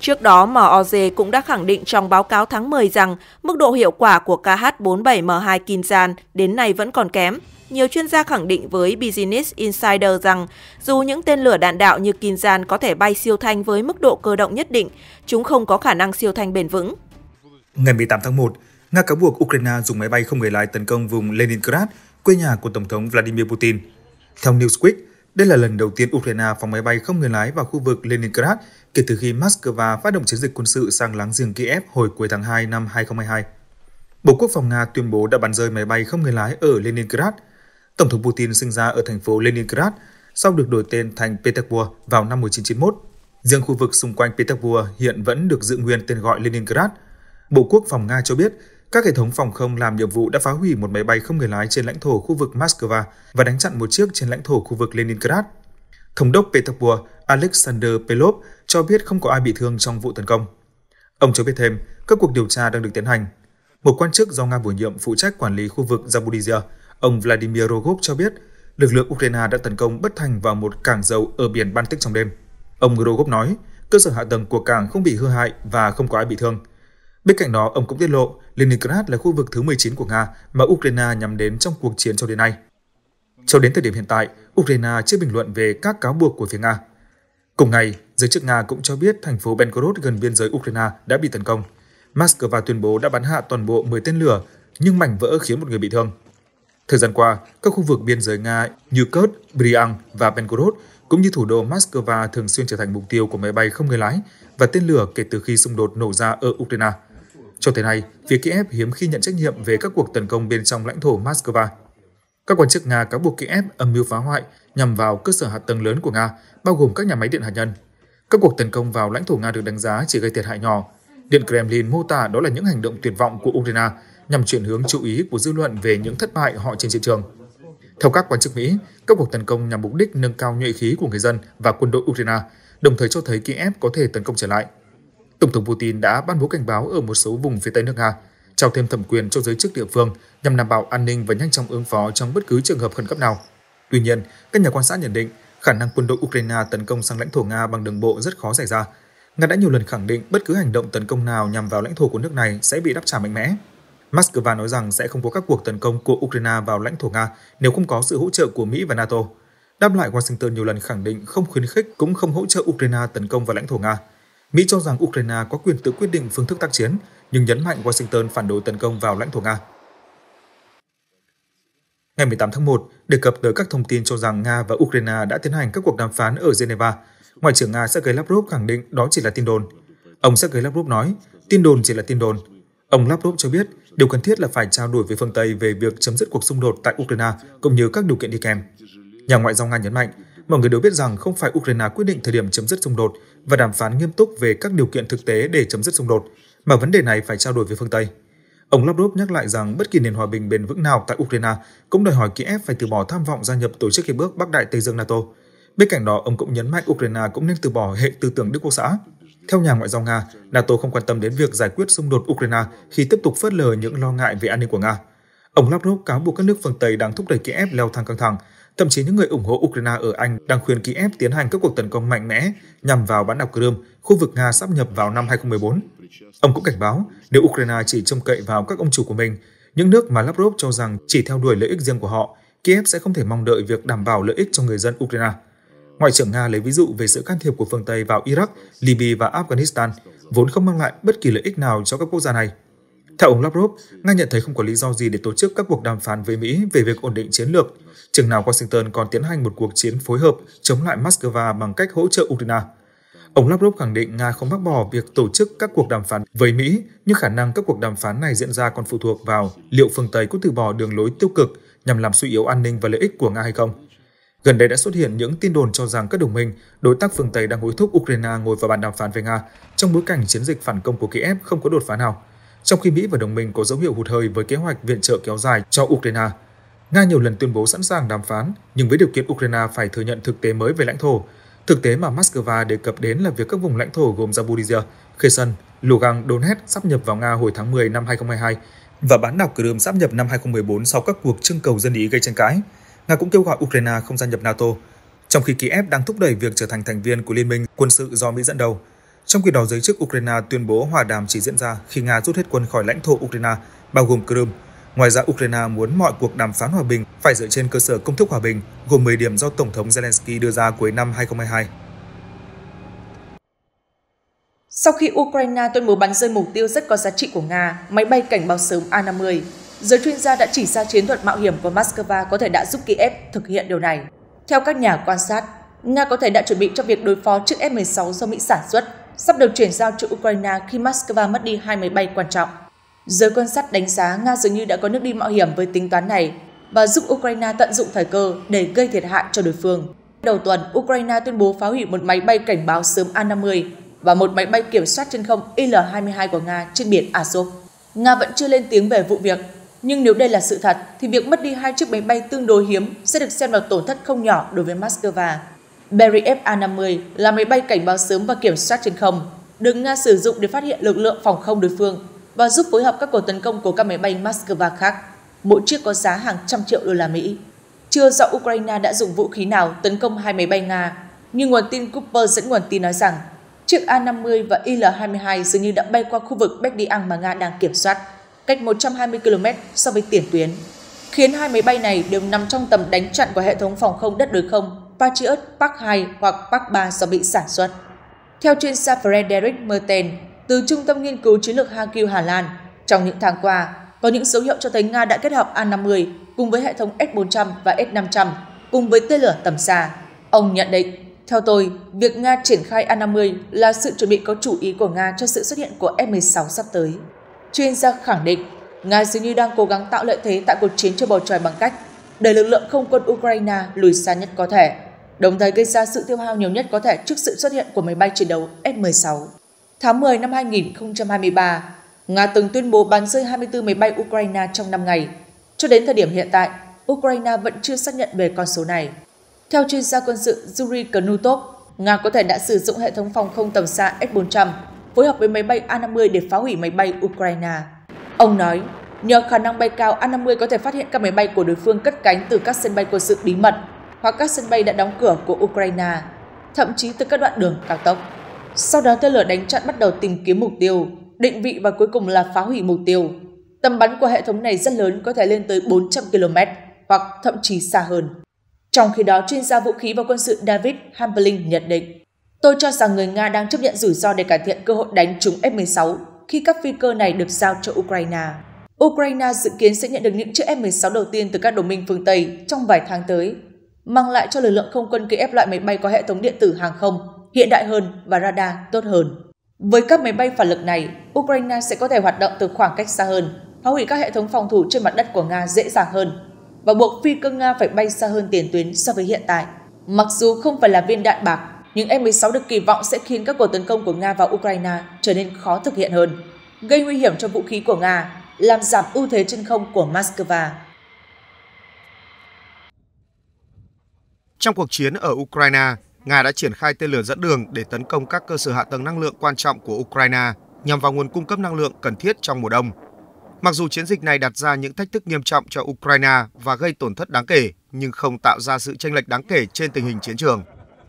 Trước đó, MOZ cũng đã khẳng định trong báo cáo tháng 10 rằng mức độ hiệu quả của KH-47M2 Kinzhan đến nay vẫn còn kém. Nhiều chuyên gia khẳng định với Business Insider rằng dù những tên lửa đạn đạo như Kinzhan có thể bay siêu thanh với mức độ cơ động nhất định, chúng không có khả năng siêu thanh bền vững. Ngày 18 tháng 1, Nga cáo buộc Ukraine dùng máy bay không người lái tấn công vùng Leningrad quê nhà của Tổng thống Vladimir Putin. Theo Newsweek, đây là lần đầu tiên Ukraine phóng máy bay không người lái vào khu vực Leningrad kể từ khi Moscow phát động chiến dịch quân sự sang láng giềng Kiev hồi cuối tháng 2 năm 2022. Bộ Quốc phòng Nga tuyên bố đã bắn rơi máy bay không người lái ở Leningrad. Tổng thống Putin sinh ra ở thành phố Leningrad, sau được đổi tên thành Petersburg vào năm 1991. Riêng khu vực xung quanh Petersburg hiện vẫn được giữ nguyên tên gọi Leningrad. Bộ Quốc phòng Nga cho biết các hệ thống phòng không làm nhiệm vụ đã phá hủy một máy bay không người lái trên lãnh thổ khu vực Moscow và đánh chặn một chiếc trên lãnh thổ khu vực Leningrad. Thống đốc Petersburg Alexander Pelov cho biết không có ai bị thương trong vụ tấn công. Ông cho biết thêm, các cuộc điều tra đang được tiến hành. Một quan chức do Nga bổ nhiệm phụ trách quản lý khu vực Zaporizhia, ông Vladimir Rogov cho biết lực lượng Ukraine đã tấn công bất thành vào một cảng dầu ở biển Baltic trong đêm. Ông Rogov nói, cơ sở hạ tầng của cảng không bị hư hại và không có ai bị thương. Bên cạnh đó, ông cũng tiết lộ Leningrad là khu vực thứ 19 của Nga mà Ukraine nhắm đến trong cuộc chiến cho đến nay. Cho đến thời điểm hiện tại, Ukraine chưa bình luận về các cáo buộc của phía Nga. Cùng ngày, giới chức Nga cũng cho biết thành phố Belgorod gần biên giới Ukraine đã bị tấn công. Moscow tuyên bố đã bắn hạ toàn bộ 10 tên lửa, nhưng mảnh vỡ khiến một người bị thương. Thời gian qua, các khu vực biên giới Nga như Kursk, Bryansk và Belgorod cũng như thủ đô Moscow thường xuyên trở thành mục tiêu của máy bay không người lái và tên lửa kể từ khi xung đột nổ ra ở Ukraine – cho tới nay, phía Kiev hiếm khi nhận trách nhiệm về các cuộc tấn công bên trong lãnh thổ Moscow. Các quan chức Nga cáo buộc Kiev âm mưu phá hoại nhằm vào cơ sở hạ tầng lớn của Nga, bao gồm các nhà máy điện hạt nhân. Các cuộc tấn công vào lãnh thổ Nga được đánh giá chỉ gây thiệt hại nhỏ. Điện Kremlin mô tả đó là những hành động tuyệt vọng của Ukraine nhằm chuyển hướng chú ý của dư luận về những thất bại họ trên chiến trường. Theo các quan chức Mỹ, các cuộc tấn công nhằm mục đích nâng cao nhuệ khí của người dân và quân đội Ukraine, đồng thời cho thấy Kiev có thể tấn công trở lại. Tổng thống Putin đã ban bố cảnh báo ở một số vùng phía Tây nước Nga, trao thêm thẩm quyền cho giới chức địa phương nhằm đảm bảo an ninh và nhanh chóng ứng phó trong bất cứ trường hợp khẩn cấp nào. Tuy nhiên, các nhà quan sát nhận định khả năng quân đội Ukraine tấn công sang lãnh thổ Nga bằng đường bộ rất khó xảy ra. Nga đã nhiều lần khẳng định bất cứ hành động tấn công nào nhằm vào lãnh thổ của nước này sẽ bị đáp trả mạnh mẽ. Moscow nói rằng sẽ không có các cuộc tấn công của Ukraine vào lãnh thổ Nga nếu không có sự hỗ trợ của Mỹ và NATO. Đáp lại, Washington nhiều lần khẳng định không khuyến khích cũng không hỗ trợ Ukraine tấn công vào lãnh thổ Nga. Mỹ cho rằng Ukraine có quyền tự quyết định phương thức tác chiến, nhưng nhấn mạnh Washington phản đối tấn công vào lãnh thổ Nga. Ngày 18 tháng 1, đề cập tới các thông tin cho rằng Nga và Ukraine đã tiến hành các cuộc đàm phán ở Geneva, Ngoại trưởng Nga Sergei Lavrov khẳng định đó chỉ là tin đồn. Ông Sergei Lavrov nói, tin đồn chỉ là tin đồn. Ông Lavrov cho biết, điều cần thiết là phải trao đổi với phương Tây về việc chấm dứt cuộc xung đột tại Ukraine cũng như các điều kiện đi kèm. Nhà ngoại giao Nga nhấn mạnh, mọi người đều biết rằng không phải Ukraine quyết định thời điểm chấm dứt xung đột và đàm phán nghiêm túc về các điều kiện thực tế để chấm dứt xung đột, mà vấn đề này phải trao đổi với phương Tây. Ông Lavrov nhắc lại rằng bất kỳ nền hòa bình bền vững nào tại Ukraine cũng đòi hỏi Kiev phải từ bỏ tham vọng gia nhập tổ chức hiệp ước Bắc Đại Tây Dương NATO. Bên cạnh đó, ông cũng nhấn mạnh Ukraine cũng nên từ bỏ hệ tư tưởng Đức Quốc xã. Theo nhà ngoại giao Nga, NATO không quan tâm đến việc giải quyết xung đột Ukraine khi tiếp tục phớt lờ những lo ngại về an ninh của Nga. Ông Lavrov cáo buộc các nước phương Tây đang thúc đẩy Kiev leo thang căng thẳng Thậm chí những người ủng hộ Ukraine ở Anh đang khuyên Kiev tiến hành các cuộc tấn công mạnh mẽ nhằm vào bán đảo Crimea, khu vực Nga sắp nhập vào năm 2014. Ông cũng cảnh báo, nếu Ukraine chỉ trông cậy vào các ông chủ của mình, những nước mà Lavrov cho rằng chỉ theo đuổi lợi ích riêng của họ, Kiev sẽ không thể mong đợi việc đảm bảo lợi ích cho người dân Ukraine. Ngoại trưởng Nga lấy ví dụ về sự can thiệp của phương Tây vào Iraq, Libya và Afghanistan, vốn không mang lại bất kỳ lợi ích nào cho các quốc gia này. Theo ông Lavrov, Nga nhận thấy không có lý do gì để tổ chức các cuộc đàm phán với Mỹ về việc ổn định chiến lược, chừng nào Washington còn tiến hành một cuộc chiến phối hợp chống lại Moscow bằng cách hỗ trợ Ukraine. Ông Lavrov khẳng định Nga không bác bỏ việc tổ chức các cuộc đàm phán với Mỹ, nhưng khả năng các cuộc đàm phán này diễn ra còn phụ thuộc vào liệu phương Tây có từ bỏ đường lối tiêu cực nhằm làm suy yếu an ninh và lợi ích của Nga hay không. Gần đây đã xuất hiện những tin đồn cho rằng các đồng minh, đối tác phương Tây đang hối thúc Ukraine ngồi vào bàn đàm phán với Nga trong bối cảnh chiến dịch phản công của Kiev không có đột phá nào trong khi Mỹ và đồng minh có dấu hiệu hụt hơi với kế hoạch viện trợ kéo dài cho Ukraine. Nga nhiều lần tuyên bố sẵn sàng đàm phán, nhưng với điều kiện Ukraine phải thừa nhận thực tế mới về lãnh thổ. Thực tế mà Moscow đề cập đến là việc các vùng lãnh thổ gồm Zaporizhia, Kherson, Lugansk, Donetsk sắp nhập vào Nga hồi tháng 10 năm 2022 và bán đảo Crimea sắp nhập năm 2014 sau các cuộc trưng cầu dân ý gây tranh cãi. Nga cũng kêu gọi Ukraine không gia nhập NATO, trong khi Kiev đang thúc đẩy việc trở thành thành viên của Liên minh quân sự do Mỹ dẫn đầu. Trong khi đó, giới chức Ukraine tuyên bố hòa đàm chỉ diễn ra khi Nga rút hết quân khỏi lãnh thổ Ukraine, bao gồm Crimea. Ngoài ra, Ukraine muốn mọi cuộc đàm phán hòa bình phải dựa trên cơ sở công thức hòa bình, gồm 10 điểm do Tổng thống Zelensky đưa ra cuối năm 2022. Sau khi Ukraine tuyên bố bắn rơi mục tiêu rất có giá trị của Nga, máy bay cảnh báo sớm A-50, giới chuyên gia đã chỉ ra chiến thuật mạo hiểm của Moscow có thể đã giúp Kiev thực hiện điều này. Theo các nhà quan sát, Nga có thể đã chuẩn bị cho việc đối phó chiếc F-16 do Mỹ sản xuất sắp được chuyển giao cho Ukraine khi Moscow mất đi hai máy bay quan trọng. Giới quan sát đánh giá Nga dường như đã có nước đi mạo hiểm với tính toán này và giúp Ukraine tận dụng thời cơ để gây thiệt hại cho đối phương. Đầu tuần, Ukraine tuyên bố phá hủy một máy bay cảnh báo sớm A-50 và một máy bay kiểm soát trên không Il-22 của Nga trên biển Azov. Nga vẫn chưa lên tiếng về vụ việc, nhưng nếu đây là sự thật thì việc mất đi hai chiếc máy bay tương đối hiếm sẽ được xem là tổn thất không nhỏ đối với Moscow. Berry FA-50 là máy bay cảnh báo sớm và kiểm soát trên không, được Nga sử dụng để phát hiện lực lượng phòng không đối phương và giúp phối hợp các cuộc tấn công của các máy bay Moscow khác. Mỗi chiếc có giá hàng trăm triệu đô la Mỹ. Chưa rõ Ukraine đã dùng vũ khí nào tấn công hai máy bay Nga, nhưng nguồn tin Cooper dẫn nguồn tin nói rằng chiếc A-50 và Il-22 dường như đã bay qua khu vực Berdiansk mà Nga đang kiểm soát, cách 120 km so với tiền tuyến, khiến hai máy bay này đều nằm trong tầm đánh chặn của hệ thống phòng không đất đối không Patriot Park 2 hoặc Park 3 do Mỹ sản xuất. Theo chuyên gia Frederick Merten từ Trung tâm Nghiên cứu Chiến lược Hagil Hà Lan, trong những tháng qua, có những dấu hiệu cho thấy Nga đã kết hợp A-50 cùng với hệ thống S-400 và S-500 cùng với tên lửa tầm xa. Ông nhận định, theo tôi, việc Nga triển khai A-50 là sự chuẩn bị có chủ ý của Nga cho sự xuất hiện của F-16 sắp tới. Chuyên gia khẳng định, Nga dường như đang cố gắng tạo lợi thế tại cuộc chiến cho bầu trời bằng cách đẩy lực lượng không quân Ukraine lùi xa nhất có thể đồng thời gây ra sự tiêu hao nhiều nhất có thể trước sự xuất hiện của máy bay chiến đấu F-16. Tháng 10 năm 2023, Nga từng tuyên bố bắn rơi 24 máy bay Ukraine trong 5 ngày. Cho đến thời điểm hiện tại, Ukraine vẫn chưa xác nhận về con số này. Theo chuyên gia quân sự Yuri Knutov, Nga có thể đã sử dụng hệ thống phòng không tầm xa S-400 phối hợp với máy bay A-50 để phá hủy máy bay Ukraine. Ông nói, nhờ khả năng bay cao, A-50 có thể phát hiện các máy bay của đối phương cất cánh từ các sân bay quân sự bí mật hoặc các sân bay đã đóng cửa của Ukraine, thậm chí từ các đoạn đường cao tốc. Sau đó tên lửa đánh chặn bắt đầu tìm kiếm mục tiêu, định vị và cuối cùng là phá hủy mục tiêu. Tầm bắn của hệ thống này rất lớn có thể lên tới 400 km hoặc thậm chí xa hơn. Trong khi đó, chuyên gia vũ khí và quân sự David Hamperling nhận định, Tôi cho rằng người Nga đang chấp nhận rủi ro để cải thiện cơ hội đánh trúng F-16 khi các phi cơ này được giao cho Ukraine. Ukraine dự kiến sẽ nhận được những chiếc F-16 đầu tiên từ các đồng minh phương Tây trong vài tháng tới mang lại cho lực lượng không quân Kiev loại máy bay có hệ thống điện tử hàng không, hiện đại hơn và radar tốt hơn. Với các máy bay phản lực này, Ukraine sẽ có thể hoạt động từ khoảng cách xa hơn, phá hủy các hệ thống phòng thủ trên mặt đất của Nga dễ dàng hơn và buộc phi cơ Nga phải bay xa hơn tiền tuyến so với hiện tại. Mặc dù không phải là viên đạn bạc, nhưng M16 được kỳ vọng sẽ khiến các cuộc tấn công của Nga vào Ukraine trở nên khó thực hiện hơn, gây nguy hiểm cho vũ khí của Nga, làm giảm ưu thế trên không của Moscow. Trong cuộc chiến ở Ukraine, Nga đã triển khai tên lửa dẫn đường để tấn công các cơ sở hạ tầng năng lượng quan trọng của Ukraine nhằm vào nguồn cung cấp năng lượng cần thiết trong mùa đông. Mặc dù chiến dịch này đặt ra những thách thức nghiêm trọng cho Ukraine và gây tổn thất đáng kể, nhưng không tạo ra sự chênh lệch đáng kể trên tình hình chiến trường.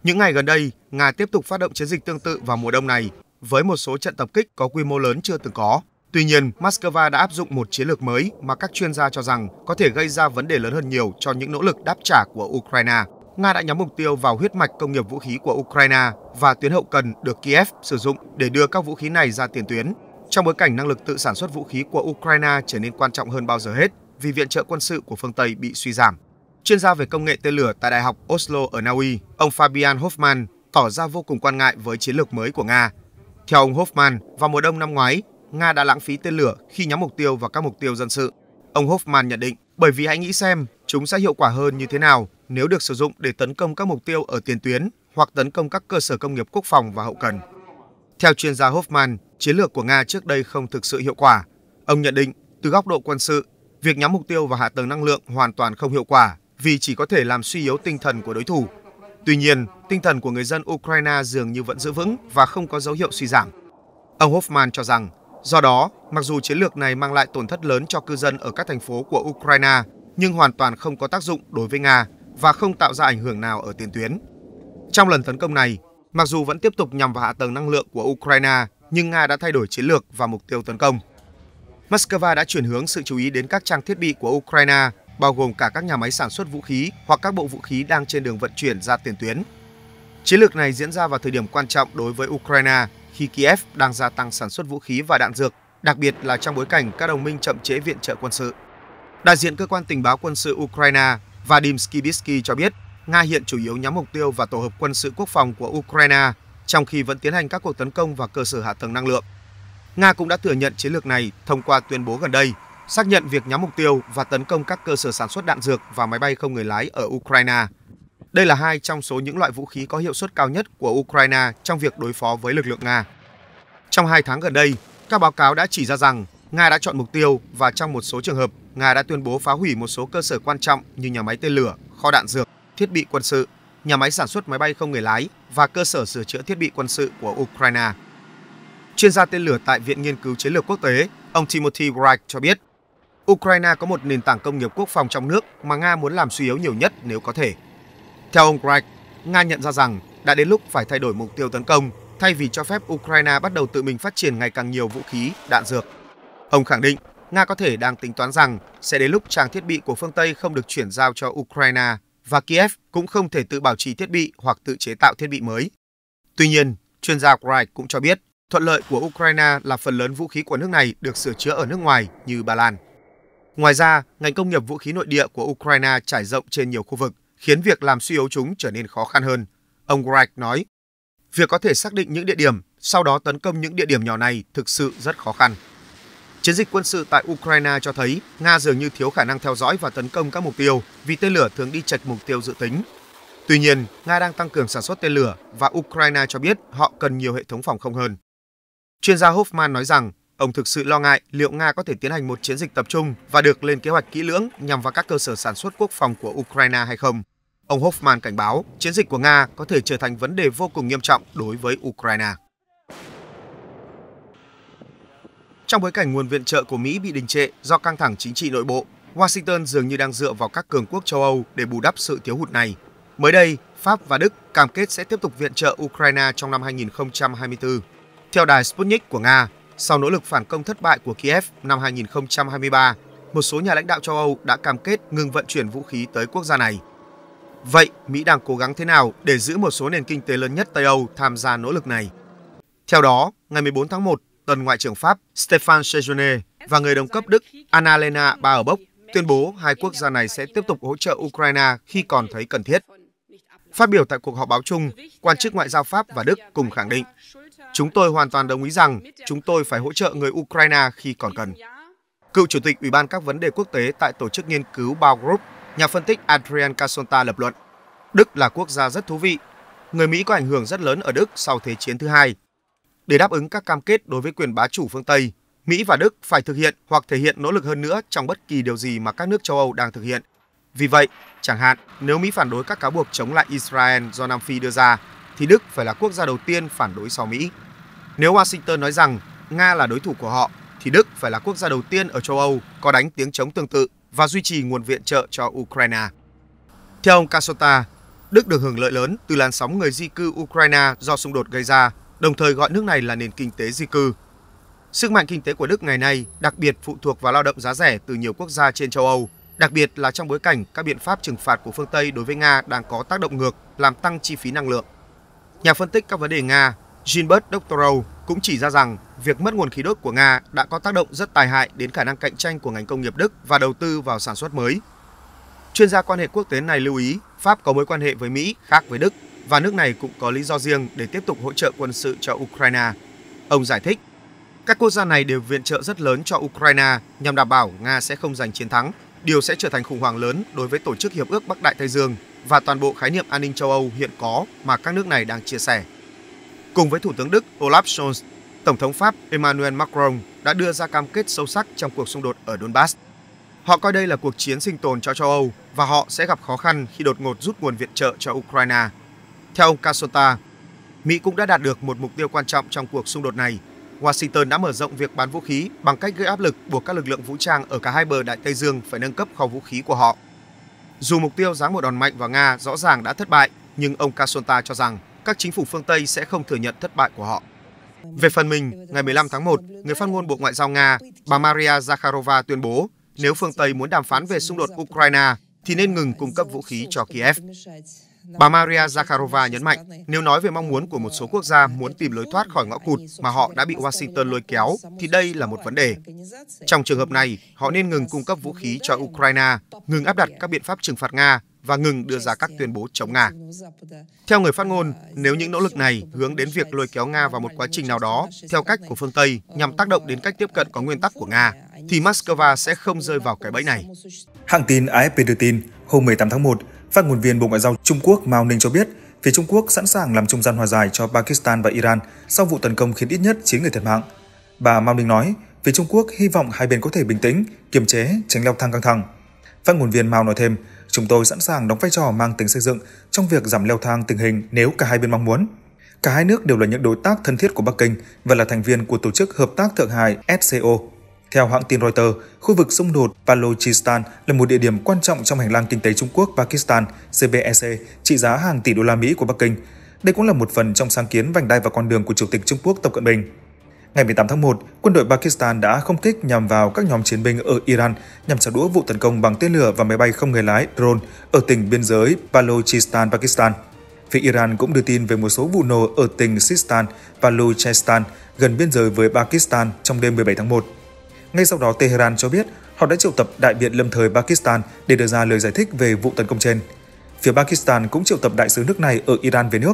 Những ngày gần đây, Nga tiếp tục phát động chiến dịch tương tự vào mùa đông này với một số trận tập kích có quy mô lớn chưa từng có. Tuy nhiên, Moscow đã áp dụng một chiến lược mới mà các chuyên gia cho rằng có thể gây ra vấn đề lớn hơn nhiều cho những nỗ lực đáp trả của Ukraine. Nga đã nhắm mục tiêu vào huyết mạch công nghiệp vũ khí của Ukraine và tuyến hậu cần được Kiev sử dụng để đưa các vũ khí này ra tiền tuyến. Trong bối cảnh năng lực tự sản xuất vũ khí của Ukraine trở nên quan trọng hơn bao giờ hết vì viện trợ quân sự của phương Tây bị suy giảm. Chuyên gia về công nghệ tên lửa tại Đại học Oslo ở Na Uy, ông Fabian Hoffman tỏ ra vô cùng quan ngại với chiến lược mới của Nga. Theo ông Hoffman, vào mùa đông năm ngoái, Nga đã lãng phí tên lửa khi nhắm mục tiêu vào các mục tiêu dân sự. Ông Hoffman nhận định, bởi vì hãy nghĩ xem chúng sẽ hiệu quả hơn như thế nào nếu được sử dụng để tấn công các mục tiêu ở tiền tuyến hoặc tấn công các cơ sở công nghiệp quốc phòng và hậu cần. Theo chuyên gia Hoffman, chiến lược của Nga trước đây không thực sự hiệu quả. Ông nhận định, từ góc độ quân sự, việc nhắm mục tiêu và hạ tầng năng lượng hoàn toàn không hiệu quả vì chỉ có thể làm suy yếu tinh thần của đối thủ. Tuy nhiên, tinh thần của người dân Ukraine dường như vẫn giữ vững và không có dấu hiệu suy giảm. Ông Hoffman cho rằng, do đó, mặc dù chiến lược này mang lại tổn thất lớn cho cư dân ở các thành phố của Ukraine, nhưng hoàn toàn không có tác dụng đối với Nga và không tạo ra ảnh hưởng nào ở tiền tuyến. Trong lần tấn công này, mặc dù vẫn tiếp tục nhằm vào hạ tầng năng lượng của Ukraine, nhưng Nga đã thay đổi chiến lược và mục tiêu tấn công. Moscow đã chuyển hướng sự chú ý đến các trang thiết bị của Ukraine, bao gồm cả các nhà máy sản xuất vũ khí hoặc các bộ vũ khí đang trên đường vận chuyển ra tiền tuyến. Chiến lược này diễn ra vào thời điểm quan trọng đối với Ukraine khi Kiev đang gia tăng sản xuất vũ khí và đạn dược, đặc biệt là trong bối cảnh các đồng minh chậm trễ viện trợ quân sự. Đại diện cơ quan tình báo quân sự Ukraine Vadim Skibitsky cho biết Nga hiện chủ yếu nhắm mục tiêu vào tổ hợp quân sự quốc phòng của Ukraine, trong khi vẫn tiến hành các cuộc tấn công vào cơ sở hạ tầng năng lượng. Nga cũng đã thừa nhận chiến lược này thông qua tuyên bố gần đây, xác nhận việc nhắm mục tiêu và tấn công các cơ sở sản xuất đạn dược và máy bay không người lái ở Ukraine. Đây là hai trong số những loại vũ khí có hiệu suất cao nhất của Ukraine trong việc đối phó với lực lượng Nga. Trong hai tháng gần đây, các báo cáo đã chỉ ra rằng Nga đã chọn mục tiêu và trong một số trường hợp, Nga đã tuyên bố phá hủy một số cơ sở quan trọng như nhà máy tên lửa, kho đạn dược, thiết bị quân sự, nhà máy sản xuất máy bay không người lái và cơ sở sửa chữa thiết bị quân sự của Ukraine. Chuyên gia tên lửa tại Viện Nghiên cứu Chiến lược Quốc tế, ông Timothy Wright cho biết, Ukraine có một nền tảng công nghiệp quốc phòng trong nước mà Nga muốn làm suy yếu nhiều nhất nếu có thể. Theo ông Wright, Nga nhận ra rằng đã đến lúc phải thay đổi mục tiêu tấn công thay vì cho phép Ukraine bắt đầu tự mình phát triển ngày càng nhiều vũ khí, đạn dược Ông khẳng định Nga có thể đang tính toán rằng sẽ đến lúc trang thiết bị của phương Tây không được chuyển giao cho Ukraine và Kiev cũng không thể tự bảo trì thiết bị hoặc tự chế tạo thiết bị mới. Tuy nhiên, chuyên gia Wright cũng cho biết thuận lợi của Ukraine là phần lớn vũ khí của nước này được sửa chữa ở nước ngoài như Ba Lan. Ngoài ra, ngành công nghiệp vũ khí nội địa của Ukraine trải rộng trên nhiều khu vực, khiến việc làm suy yếu chúng trở nên khó khăn hơn. Ông Wright nói, việc có thể xác định những địa điểm, sau đó tấn công những địa điểm nhỏ này thực sự rất khó khăn. Chiến dịch quân sự tại Ukraine cho thấy Nga dường như thiếu khả năng theo dõi và tấn công các mục tiêu vì tên lửa thường đi chệch mục tiêu dự tính. Tuy nhiên, Nga đang tăng cường sản xuất tên lửa và Ukraine cho biết họ cần nhiều hệ thống phòng không hơn. Chuyên gia Hoffman nói rằng ông thực sự lo ngại liệu Nga có thể tiến hành một chiến dịch tập trung và được lên kế hoạch kỹ lưỡng nhằm vào các cơ sở sản xuất quốc phòng của Ukraine hay không. Ông Hoffman cảnh báo chiến dịch của Nga có thể trở thành vấn đề vô cùng nghiêm trọng đối với Ukraine. Trong bối cảnh nguồn viện trợ của Mỹ bị đình trệ do căng thẳng chính trị nội bộ, Washington dường như đang dựa vào các cường quốc châu Âu để bù đắp sự thiếu hụt này. Mới đây, Pháp và Đức cam kết sẽ tiếp tục viện trợ Ukraine trong năm 2024. Theo đài Sputnik của Nga, sau nỗ lực phản công thất bại của Kiev năm 2023, một số nhà lãnh đạo châu Âu đã cam kết ngừng vận chuyển vũ khí tới quốc gia này. Vậy, Mỹ đang cố gắng thế nào để giữ một số nền kinh tế lớn nhất Tây Âu tham gia nỗ lực này? Theo đó, ngày 14 tháng 1, tân Ngoại trưởng Pháp Stéphane Sejourné và người đồng cấp Đức Annalena Baerbock tuyên bố hai quốc gia này sẽ tiếp tục hỗ trợ Ukraine khi còn thấy cần thiết. Phát biểu tại cuộc họp báo chung, quan chức ngoại giao Pháp và Đức cùng khẳng định, chúng tôi hoàn toàn đồng ý rằng chúng tôi phải hỗ trợ người Ukraine khi còn cần. Cựu Chủ tịch Ủy ban các vấn đề quốc tế tại Tổ chức Nghiên cứu Bao Group, nhà phân tích Adrian Casonta lập luận, Đức là quốc gia rất thú vị. Người Mỹ có ảnh hưởng rất lớn ở Đức sau Thế chiến thứ hai để đáp ứng các cam kết đối với quyền bá chủ phương Tây, Mỹ và Đức phải thực hiện hoặc thể hiện nỗ lực hơn nữa trong bất kỳ điều gì mà các nước châu Âu đang thực hiện. Vì vậy, chẳng hạn nếu Mỹ phản đối các cáo buộc chống lại Israel do Nam Phi đưa ra, thì Đức phải là quốc gia đầu tiên phản đối sau Mỹ. Nếu Washington nói rằng Nga là đối thủ của họ, thì Đức phải là quốc gia đầu tiên ở châu Âu có đánh tiếng chống tương tự và duy trì nguồn viện trợ cho Ukraine. Theo ông Kasota, Đức được hưởng lợi lớn từ làn sóng người di cư Ukraine do xung đột gây ra đồng thời gọi nước này là nền kinh tế di cư. Sức mạnh kinh tế của Đức ngày nay đặc biệt phụ thuộc vào lao động giá rẻ từ nhiều quốc gia trên châu Âu, đặc biệt là trong bối cảnh các biện pháp trừng phạt của phương Tây đối với Nga đang có tác động ngược, làm tăng chi phí năng lượng. Nhà phân tích các vấn đề Nga, Gilbert Doctorow cũng chỉ ra rằng việc mất nguồn khí đốt của Nga đã có tác động rất tài hại đến khả năng cạnh tranh của ngành công nghiệp Đức và đầu tư vào sản xuất mới. Chuyên gia quan hệ quốc tế này lưu ý Pháp có mối quan hệ với Mỹ khác với Đức và nước này cũng có lý do riêng để tiếp tục hỗ trợ quân sự cho Ukraine. Ông giải thích, các quốc gia này đều viện trợ rất lớn cho Ukraine nhằm đảm bảo Nga sẽ không giành chiến thắng. Điều sẽ trở thành khủng hoảng lớn đối với Tổ chức Hiệp ước Bắc Đại Tây Dương và toàn bộ khái niệm an ninh châu Âu hiện có mà các nước này đang chia sẻ. Cùng với Thủ tướng Đức Olaf Scholz, Tổng thống Pháp Emmanuel Macron đã đưa ra cam kết sâu sắc trong cuộc xung đột ở Donbass. Họ coi đây là cuộc chiến sinh tồn cho châu Âu và họ sẽ gặp khó khăn khi đột ngột rút nguồn viện trợ cho Ukraine. Theo ông Kasota, Mỹ cũng đã đạt được một mục tiêu quan trọng trong cuộc xung đột này. Washington đã mở rộng việc bán vũ khí bằng cách gây áp lực buộc các lực lượng vũ trang ở cả hai bờ Đại Tây Dương phải nâng cấp kho vũ khí của họ. Dù mục tiêu giáng một đòn mạnh vào Nga rõ ràng đã thất bại, nhưng ông Kasonta cho rằng các chính phủ phương Tây sẽ không thừa nhận thất bại của họ. Về phần mình, ngày 15 tháng 1, người phát ngôn Bộ Ngoại giao Nga, bà Maria Zakharova tuyên bố nếu phương Tây muốn đàm phán về xung đột Ukraine thì nên ngừng cung cấp vũ khí cho Kiev. Bà Maria Zakharova nhấn mạnh, nếu nói về mong muốn của một số quốc gia muốn tìm lối thoát khỏi ngõ cụt mà họ đã bị Washington lôi kéo, thì đây là một vấn đề. Trong trường hợp này, họ nên ngừng cung cấp vũ khí cho Ukraine, ngừng áp đặt các biện pháp trừng phạt Nga và ngừng đưa ra các tuyên bố chống Nga. Theo người phát ngôn, nếu những nỗ lực này hướng đến việc lôi kéo Nga vào một quá trình nào đó theo cách của phương Tây nhằm tác động đến cách tiếp cận có nguyên tắc của Nga, thì Moscow sẽ không rơi vào cái bẫy này. Hãng tin AFP đưa tin, hôm 18 tháng 1, Phát ngôn viên Bộ Ngoại giao Trung Quốc Mao Ninh cho biết, phía Trung Quốc sẵn sàng làm trung gian hòa giải cho Pakistan và Iran sau vụ tấn công khiến ít nhất 9 người thiệt mạng. Bà Mao Ninh nói, phía Trung Quốc hy vọng hai bên có thể bình tĩnh, kiềm chế, tránh leo thang căng thẳng. Phát ngôn viên Mao nói thêm, chúng tôi sẵn sàng đóng vai trò mang tính xây dựng trong việc giảm leo thang tình hình nếu cả hai bên mong muốn. Cả hai nước đều là những đối tác thân thiết của Bắc Kinh và là thành viên của Tổ chức Hợp tác Thượng Hải SCO theo hãng tin Reuters, khu vực xung đột Balochistan là một địa điểm quan trọng trong hành lang kinh tế Trung Quốc-Pakistan CBEC trị giá hàng tỷ đô la Mỹ của Bắc Kinh. Đây cũng là một phần trong sáng kiến vành đai và con đường của Chủ tịch Trung Quốc Tập Cận Bình. Ngày 18 tháng 1, quân đội Pakistan đã không kích nhằm vào các nhóm chiến binh ở Iran nhằm trả đũa vụ tấn công bằng tên lửa và máy bay không người lái drone ở tỉnh biên giới Balochistan, Pakistan. Phía Iran cũng đưa tin về một số vụ nổ ở tỉnh Sistan balochistan gần biên giới với Pakistan trong đêm 17 tháng 1. Ngay sau đó, Tehran cho biết họ đã triệu tập đại biện lâm thời Pakistan để đưa ra lời giải thích về vụ tấn công trên. Phía Pakistan cũng triệu tập đại sứ nước này ở Iran về nước.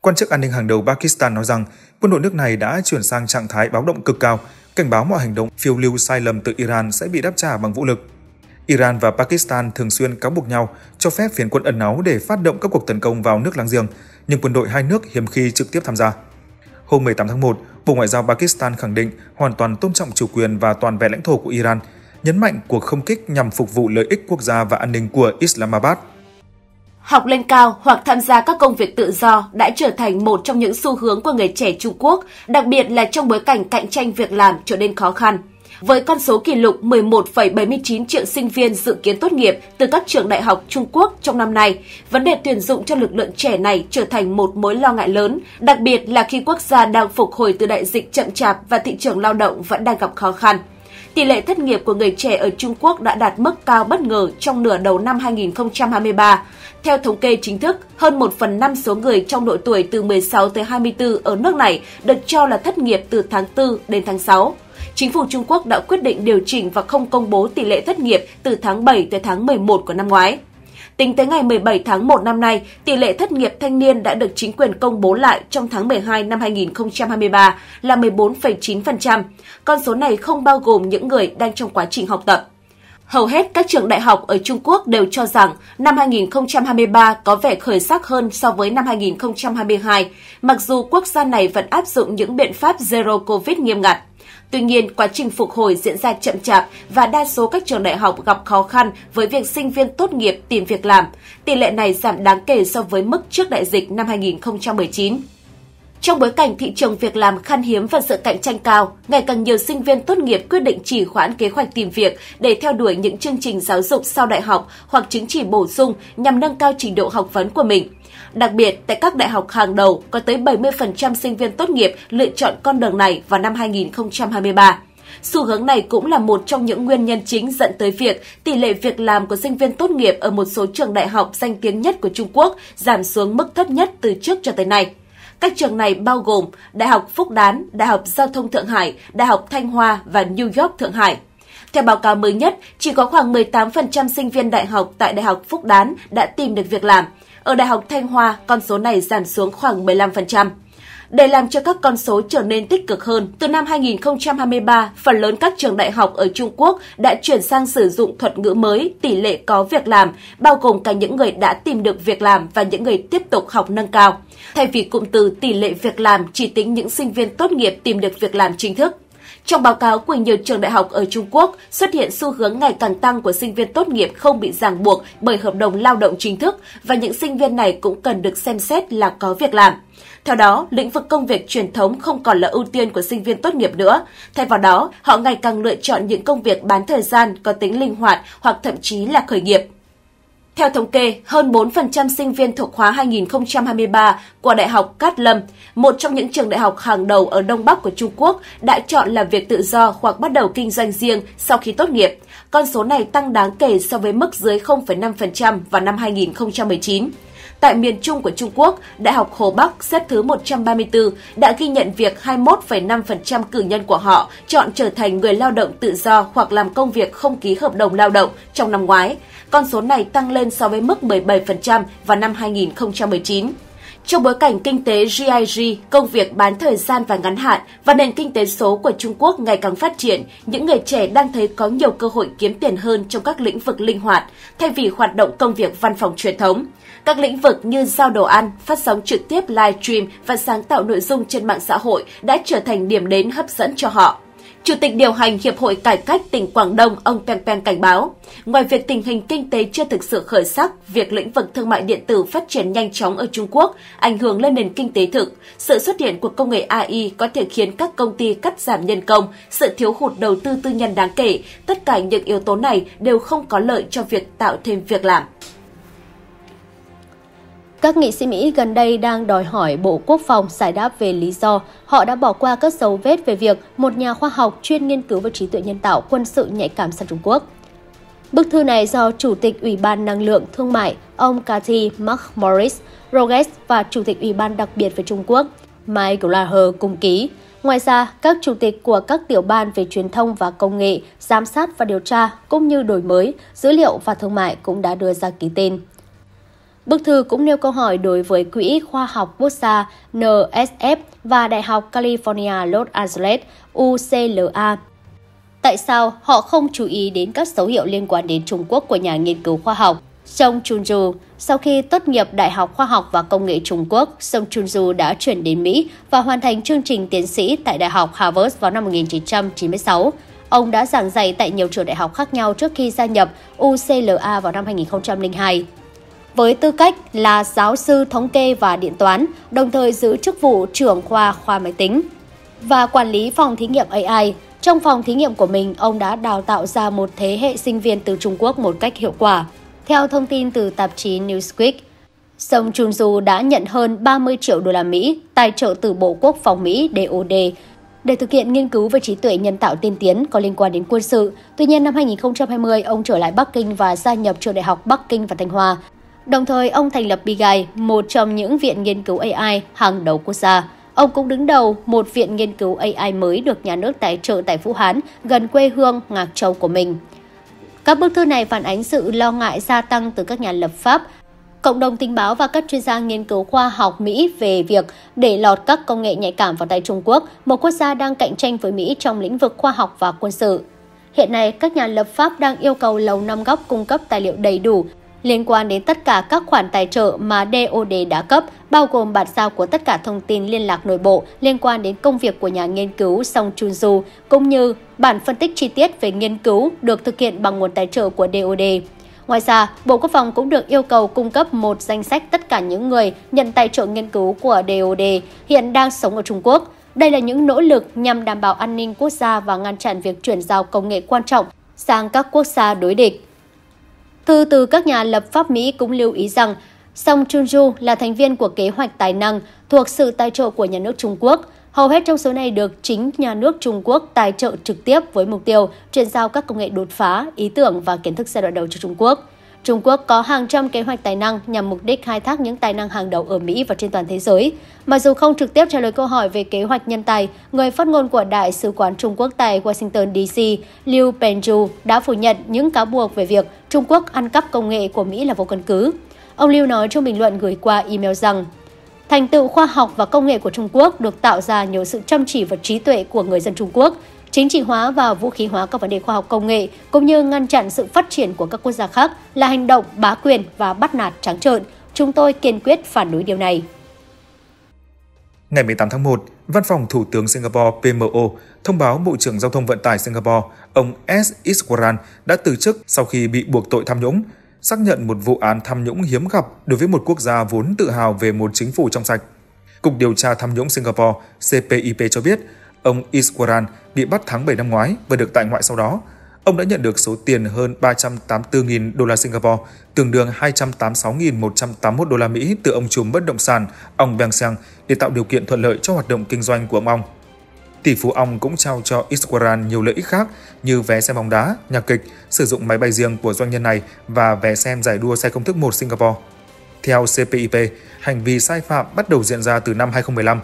Quan chức an ninh hàng đầu Pakistan nói rằng quân đội nước này đã chuyển sang trạng thái báo động cực cao, cảnh báo mọi hành động phiêu lưu sai lầm từ Iran sẽ bị đáp trả bằng vũ lực. Iran và Pakistan thường xuyên cáo buộc nhau cho phép phiến quân ẩn náu để phát động các cuộc tấn công vào nước láng giềng, nhưng quân đội hai nước hiếm khi trực tiếp tham gia. Hôm 18 tháng 1, Bộ Ngoại giao Pakistan khẳng định hoàn toàn tôn trọng chủ quyền và toàn vẹn lãnh thổ của Iran, nhấn mạnh cuộc không kích nhằm phục vụ lợi ích quốc gia và an ninh của Islamabad. Học lên cao hoặc tham gia các công việc tự do đã trở thành một trong những xu hướng của người trẻ Trung Quốc, đặc biệt là trong bối cảnh cạnh tranh việc làm trở nên khó khăn với con số kỷ lục 11,79 triệu sinh viên dự kiến tốt nghiệp từ các trường đại học Trung Quốc trong năm nay. Vấn đề tuyển dụng cho lực lượng trẻ này trở thành một mối lo ngại lớn, đặc biệt là khi quốc gia đang phục hồi từ đại dịch chậm chạp và thị trường lao động vẫn đang gặp khó khăn. Tỷ lệ thất nghiệp của người trẻ ở Trung Quốc đã đạt mức cao bất ngờ trong nửa đầu năm 2023. Theo thống kê chính thức, hơn 1 phần 5 số người trong độ tuổi từ 16 tới 24 ở nước này được cho là thất nghiệp từ tháng 4 đến tháng 6 chính phủ Trung Quốc đã quyết định điều chỉnh và không công bố tỷ lệ thất nghiệp từ tháng 7 tới tháng 11 của năm ngoái. Tính tới ngày 17 tháng 1 năm nay, tỷ lệ thất nghiệp thanh niên đã được chính quyền công bố lại trong tháng 12 năm 2023 là 14,9%. Con số này không bao gồm những người đang trong quá trình học tập. Hầu hết các trường đại học ở Trung Quốc đều cho rằng năm 2023 có vẻ khởi sắc hơn so với năm 2022, mặc dù quốc gia này vẫn áp dụng những biện pháp Zero Covid nghiêm ngặt. Tuy nhiên, quá trình phục hồi diễn ra chậm chạp và đa số các trường đại học gặp khó khăn với việc sinh viên tốt nghiệp tìm việc làm. Tỷ lệ này giảm đáng kể so với mức trước đại dịch năm 2019. Trong bối cảnh thị trường việc làm khan hiếm và sự cạnh tranh cao, ngày càng nhiều sinh viên tốt nghiệp quyết định trì hoãn kế hoạch tìm việc để theo đuổi những chương trình giáo dục sau đại học hoặc chứng chỉ bổ sung nhằm nâng cao trình độ học vấn của mình. Đặc biệt, tại các đại học hàng đầu có tới 70% sinh viên tốt nghiệp lựa chọn con đường này vào năm 2023. Xu hướng này cũng là một trong những nguyên nhân chính dẫn tới việc tỷ lệ việc làm của sinh viên tốt nghiệp ở một số trường đại học danh tiếng nhất của Trung Quốc giảm xuống mức thấp nhất từ trước cho tới nay. Các trường này bao gồm Đại học Phúc Đán, Đại học Giao thông Thượng Hải, Đại học Thanh Hoa và New York Thượng Hải. Theo báo cáo mới nhất, chỉ có khoảng 18% sinh viên đại học tại Đại học Phúc Đán đã tìm được việc làm – ở Đại học Thanh Hoa, con số này giảm xuống khoảng 15%. Để làm cho các con số trở nên tích cực hơn, từ năm 2023, phần lớn các trường đại học ở Trung Quốc đã chuyển sang sử dụng thuật ngữ mới tỷ lệ có việc làm, bao gồm cả những người đã tìm được việc làm và những người tiếp tục học nâng cao. Thay vì cụm từ tỷ lệ việc làm chỉ tính những sinh viên tốt nghiệp tìm được việc làm chính thức, trong báo cáo của nhiều trường đại học ở Trung Quốc, xuất hiện xu hướng ngày càng tăng của sinh viên tốt nghiệp không bị ràng buộc bởi hợp đồng lao động chính thức và những sinh viên này cũng cần được xem xét là có việc làm. Theo đó, lĩnh vực công việc truyền thống không còn là ưu tiên của sinh viên tốt nghiệp nữa. Thay vào đó, họ ngày càng lựa chọn những công việc bán thời gian có tính linh hoạt hoặc thậm chí là khởi nghiệp. Theo thống kê, hơn 4% sinh viên thuộc khóa 2023 của Đại học Cát Lâm, một trong những trường đại học hàng đầu ở Đông Bắc của Trung Quốc, đã chọn làm việc tự do hoặc bắt đầu kinh doanh riêng sau khi tốt nghiệp. Con số này tăng đáng kể so với mức dưới 0,5% vào năm 2019. Tại miền Trung của Trung Quốc, Đại học Hồ Bắc xếp thứ 134 đã ghi nhận việc 21,5% cử nhân của họ chọn trở thành người lao động tự do hoặc làm công việc không ký hợp đồng lao động trong năm ngoái. Con số này tăng lên so với mức 17% vào năm 2019. Trong bối cảnh kinh tế GIG, công việc bán thời gian và ngắn hạn và nền kinh tế số của Trung Quốc ngày càng phát triển, những người trẻ đang thấy có nhiều cơ hội kiếm tiền hơn trong các lĩnh vực linh hoạt, thay vì hoạt động công việc văn phòng truyền thống. Các lĩnh vực như giao đồ ăn, phát sóng trực tiếp live stream và sáng tạo nội dung trên mạng xã hội đã trở thành điểm đến hấp dẫn cho họ. Chủ tịch điều hành Hiệp hội Cải cách tỉnh Quảng Đông ông Peng Peng cảnh báo, ngoài việc tình hình kinh tế chưa thực sự khởi sắc, việc lĩnh vực thương mại điện tử phát triển nhanh chóng ở Trung Quốc ảnh hưởng lên nền kinh tế thực. Sự xuất hiện của công nghệ AI có thể khiến các công ty cắt giảm nhân công, sự thiếu hụt đầu tư tư nhân đáng kể. Tất cả những yếu tố này đều không có lợi cho việc tạo thêm việc làm. Các nghị sĩ Mỹ gần đây đang đòi hỏi Bộ Quốc phòng giải đáp về lý do họ đã bỏ qua các dấu vết về việc một nhà khoa học chuyên nghiên cứu về trí tuệ nhân tạo quân sự nhạy cảm sang Trung Quốc. Bức thư này do Chủ tịch Ủy ban Năng lượng Thương mại ông Cathy Mark Morris Rogers và Chủ tịch Ủy ban đặc biệt về Trung Quốc Mike Glaher cùng ký. Ngoài ra, các chủ tịch của các tiểu ban về truyền thông và công nghệ, giám sát và điều tra cũng như đổi mới, dữ liệu và thương mại cũng đã đưa ra ký tên. Bức thư cũng nêu câu hỏi đối với Quỹ Khoa học Quốc gia NSF và Đại học California Los Angeles UCLA. Tại sao họ không chú ý đến các dấu hiệu liên quan đến Trung Quốc của nhà nghiên cứu khoa học Song Chunju, sau khi tốt nghiệp Đại học Khoa học và Công nghệ Trung Quốc, Song Chunju đã chuyển đến Mỹ và hoàn thành chương trình tiến sĩ tại Đại học Harvard vào năm 1996. Ông đã giảng dạy tại nhiều trường đại học khác nhau trước khi gia nhập UCLA vào năm 2002 với tư cách là giáo sư thống kê và điện toán, đồng thời giữ chức vụ trưởng khoa khoa máy tính và quản lý phòng thí nghiệm AI. Trong phòng thí nghiệm của mình, ông đã đào tạo ra một thế hệ sinh viên từ Trung Quốc một cách hiệu quả. Theo thông tin từ tạp chí Newsweek, Song Chun-ju đã nhận hơn 30 triệu đô la Mỹ tài trợ từ Bộ Quốc phòng Mỹ DOD để thực hiện nghiên cứu về trí tuệ nhân tạo tiên tiến có liên quan đến quân sự. Tuy nhiên, năm 2020, ông trở lại Bắc Kinh và gia nhập trường đại học Bắc Kinh và Thanh Hoa. Đồng thời, ông thành lập Bigay, một trong những viện nghiên cứu AI hàng đầu quốc gia. Ông cũng đứng đầu một viện nghiên cứu AI mới được nhà nước tài trợ tại Vũ Hán, gần quê hương Ngạc Châu của mình. Các bức thư này phản ánh sự lo ngại gia tăng từ các nhà lập pháp, cộng đồng tình báo và các chuyên gia nghiên cứu khoa học Mỹ về việc để lọt các công nghệ nhạy cảm vào tay Trung Quốc, một quốc gia đang cạnh tranh với Mỹ trong lĩnh vực khoa học và quân sự. Hiện nay, các nhà lập pháp đang yêu cầu Lầu Năm Góc cung cấp tài liệu đầy đủ liên quan đến tất cả các khoản tài trợ mà DOD đã cấp, bao gồm bản sao của tất cả thông tin liên lạc nội bộ liên quan đến công việc của nhà nghiên cứu Song Chun Ju, cũng như bản phân tích chi tiết về nghiên cứu được thực hiện bằng nguồn tài trợ của DOD. Ngoài ra, Bộ Quốc phòng cũng được yêu cầu cung cấp một danh sách tất cả những người nhận tài trợ nghiên cứu của DOD hiện đang sống ở Trung Quốc. Đây là những nỗ lực nhằm đảm bảo an ninh quốc gia và ngăn chặn việc chuyển giao công nghệ quan trọng sang các quốc gia đối địch. Thư từ các nhà lập pháp Mỹ cũng lưu ý rằng Song Chunju là thành viên của kế hoạch tài năng thuộc sự tài trợ của nhà nước Trung Quốc. Hầu hết trong số này được chính nhà nước Trung Quốc tài trợ trực tiếp với mục tiêu chuyển giao các công nghệ đột phá, ý tưởng và kiến thức giai đoạn đầu cho Trung Quốc. Trung Quốc có hàng trăm kế hoạch tài năng nhằm mục đích khai thác những tài năng hàng đầu ở Mỹ và trên toàn thế giới. Mặc dù không trực tiếp trả lời câu hỏi về kế hoạch nhân tài, người phát ngôn của Đại sứ quán Trung Quốc tại Washington DC, Liu Pengju đã phủ nhận những cáo buộc về việc Trung Quốc ăn cắp công nghệ của Mỹ là vô căn cứ. Ông Liu nói trong bình luận gửi qua email rằng, Thành tựu khoa học và công nghệ của Trung Quốc được tạo ra nhờ sự chăm chỉ và trí tuệ của người dân Trung Quốc, Chính trị hóa và vũ khí hóa các vấn đề khoa học công nghệ cũng như ngăn chặn sự phát triển của các quốc gia khác là hành động bá quyền và bắt nạt trắng trợn. Chúng tôi kiên quyết phản đối điều này. Ngày 18 tháng 1, Văn phòng Thủ tướng Singapore PMO thông báo Bộ trưởng Giao thông Vận tải Singapore, ông S. Iswaran đã từ chức sau khi bị buộc tội tham nhũng, xác nhận một vụ án tham nhũng hiếm gặp đối với một quốc gia vốn tự hào về một chính phủ trong sạch. Cục điều tra tham nhũng Singapore CPIP cho biết Ông Iswaran bị bắt tháng 7 năm ngoái và được tại ngoại sau đó. Ông đã nhận được số tiền hơn 384.000 đô la Singapore, tương đương 286.181 đô la Mỹ từ ông trùm bất động sản, ông Beng Sang, để tạo điều kiện thuận lợi cho hoạt động kinh doanh của ông Ong. Tỷ phú ông cũng trao cho Iswaran nhiều lợi ích khác như vé xem bóng đá, nhạc kịch, sử dụng máy bay riêng của doanh nhân này và vé xem giải đua xe công thức 1 Singapore. Theo CPIP, hành vi sai phạm bắt đầu diễn ra từ năm 2015.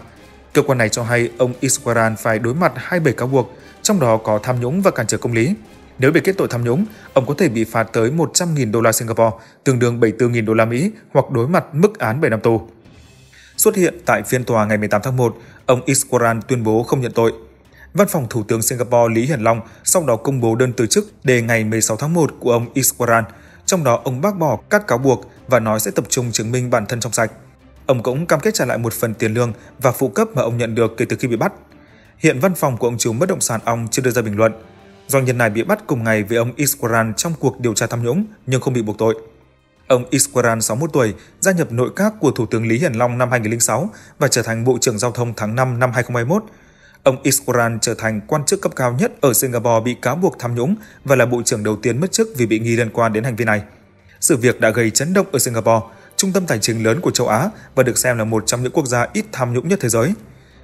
Cơ quan này cho hay ông Iswaran phải đối mặt 27 cáo buộc, trong đó có tham nhũng và cản trở công lý. Nếu bị kết tội tham nhũng, ông có thể bị phạt tới 100.000 đô la Singapore, tương đương 74.000 đô la Mỹ hoặc đối mặt mức án 7 năm tù. Xuất hiện tại phiên tòa ngày 18 tháng 1, ông Iswaran tuyên bố không nhận tội. Văn phòng Thủ tướng Singapore Lý Hiển Long sau đó công bố đơn từ chức đề ngày 16 tháng 1 của ông Iswaran, trong đó ông bác bỏ các cáo buộc và nói sẽ tập trung chứng minh bản thân trong sạch ông cũng cam kết trả lại một phần tiền lương và phụ cấp mà ông nhận được kể từ khi bị bắt. Hiện văn phòng của ông chủ bất động sản ông chưa đưa ra bình luận. Doanh nhân này bị bắt cùng ngày với ông Iswaran trong cuộc điều tra tham nhũng nhưng không bị buộc tội. Ông Iswaran 61 tuổi gia nhập nội các của Thủ tướng Lý Hiển Long năm 2006 và trở thành Bộ trưởng Giao thông tháng 5 năm 2021. Ông Iswaran trở thành quan chức cấp cao nhất ở Singapore bị cáo buộc tham nhũng và là bộ trưởng đầu tiên mất chức vì bị nghi liên quan đến hành vi này. Sự việc đã gây chấn động ở Singapore, trung tâm tài chính lớn của châu Á và được xem là một trong những quốc gia ít tham nhũng nhất thế giới.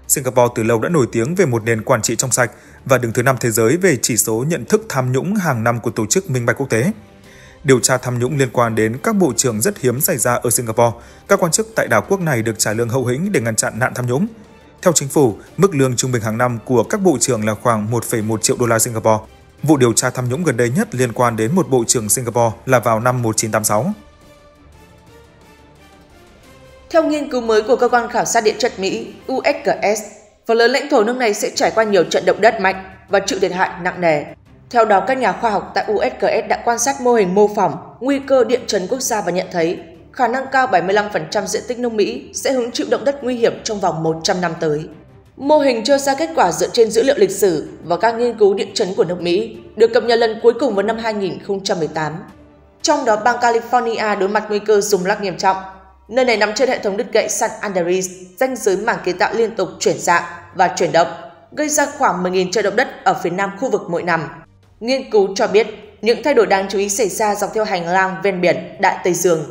Singapore từ lâu đã nổi tiếng về một nền quản trị trong sạch và đứng thứ năm thế giới về chỉ số nhận thức tham nhũng hàng năm của Tổ chức Minh bạch Quốc tế. Điều tra tham nhũng liên quan đến các bộ trưởng rất hiếm xảy ra ở Singapore. Các quan chức tại đảo quốc này được trả lương hậu hĩnh để ngăn chặn nạn tham nhũng. Theo chính phủ, mức lương trung bình hàng năm của các bộ trưởng là khoảng 1,1 triệu đô la Singapore. Vụ điều tra tham nhũng gần đây nhất liên quan đến một bộ trưởng Singapore là vào năm 1986. Theo nghiên cứu mới của cơ quan khảo sát địa chất Mỹ USGS, phần lớn lãnh thổ nước này sẽ trải qua nhiều trận động đất mạnh và chịu thiệt hại nặng nề. Theo đó, các nhà khoa học tại USGS đã quan sát mô hình mô phỏng nguy cơ địa chấn quốc gia và nhận thấy khả năng cao 75% diện tích nước Mỹ sẽ hứng chịu động đất nguy hiểm trong vòng 100 năm tới. Mô hình cho ra kết quả dựa trên dữ liệu lịch sử và các nghiên cứu địa chấn của nước Mỹ được cập nhật lần cuối cùng vào năm 2018. Trong đó, bang California đối mặt nguy cơ rung lắc nghiêm trọng Nơi này nằm trên hệ thống đứt gãy San Andreas, danh giới mảng kiến tạo liên tục chuyển dạng và chuyển động, gây ra khoảng 10.000 trận động đất ở phía nam khu vực mỗi năm. Nghiên cứu cho biết những thay đổi đáng chú ý xảy ra dọc theo hành lang ven biển Đại Tây Dương.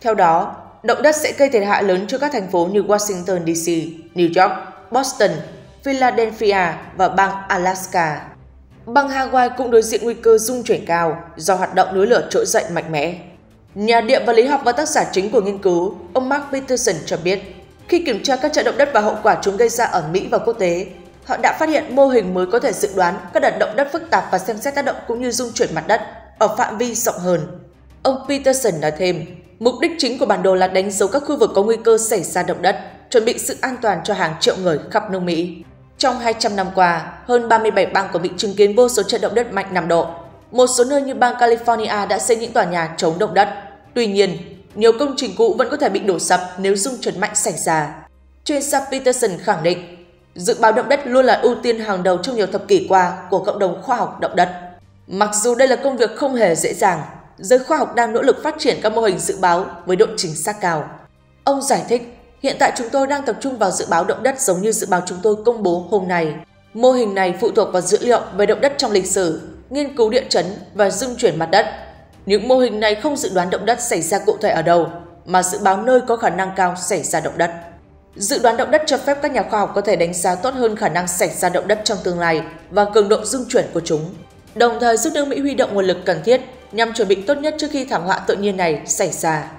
Theo đó, động đất sẽ gây thiệt hại lớn cho các thành phố như Washington DC, New York, Boston, Philadelphia và bang Alaska. Bang Hawaii cũng đối diện nguy cơ rung chuyển cao do hoạt động núi lửa trỗi dậy mạnh mẽ. Nhà địa vật lý học và tác giả chính của nghiên cứu, ông Mark Peterson cho biết, khi kiểm tra các trận động đất và hậu quả chúng gây ra ở Mỹ và quốc tế, họ đã phát hiện mô hình mới có thể dự đoán các đợt động đất phức tạp và xem xét tác động cũng như dung chuyển mặt đất ở phạm vi rộng hơn. Ông Peterson nói thêm, mục đích chính của bản đồ là đánh dấu các khu vực có nguy cơ xảy ra động đất, chuẩn bị sự an toàn cho hàng triệu người khắp nước Mỹ. Trong 200 năm qua, hơn 37 bang của Mỹ chứng kiến vô số trận động đất mạnh 5 độ. Một số nơi như bang California đã xây những tòa nhà chống động đất, Tuy nhiên, nhiều công trình cũ vẫn có thể bị đổ sập nếu rung chấn mạnh xảy ra. Chuyên gia Peterson khẳng định, dự báo động đất luôn là ưu tiên hàng đầu trong nhiều thập kỷ qua của cộng đồng khoa học động đất. Mặc dù đây là công việc không hề dễ dàng, giới khoa học đang nỗ lực phát triển các mô hình dự báo với độ chính xác cao. Ông giải thích, hiện tại chúng tôi đang tập trung vào dự báo động đất giống như dự báo chúng tôi công bố hôm nay. Mô hình này phụ thuộc vào dữ liệu về động đất trong lịch sử, nghiên cứu địa chấn và dung chuyển mặt đất những mô hình này không dự đoán động đất xảy ra cụ thể ở đâu, mà dự báo nơi có khả năng cao xảy ra động đất. Dự đoán động đất cho phép các nhà khoa học có thể đánh giá tốt hơn khả năng xảy ra động đất trong tương lai và cường độ dung chuyển của chúng, đồng thời giúp nước Mỹ huy động nguồn lực cần thiết nhằm chuẩn bị tốt nhất trước khi thảm họa tự nhiên này xảy ra.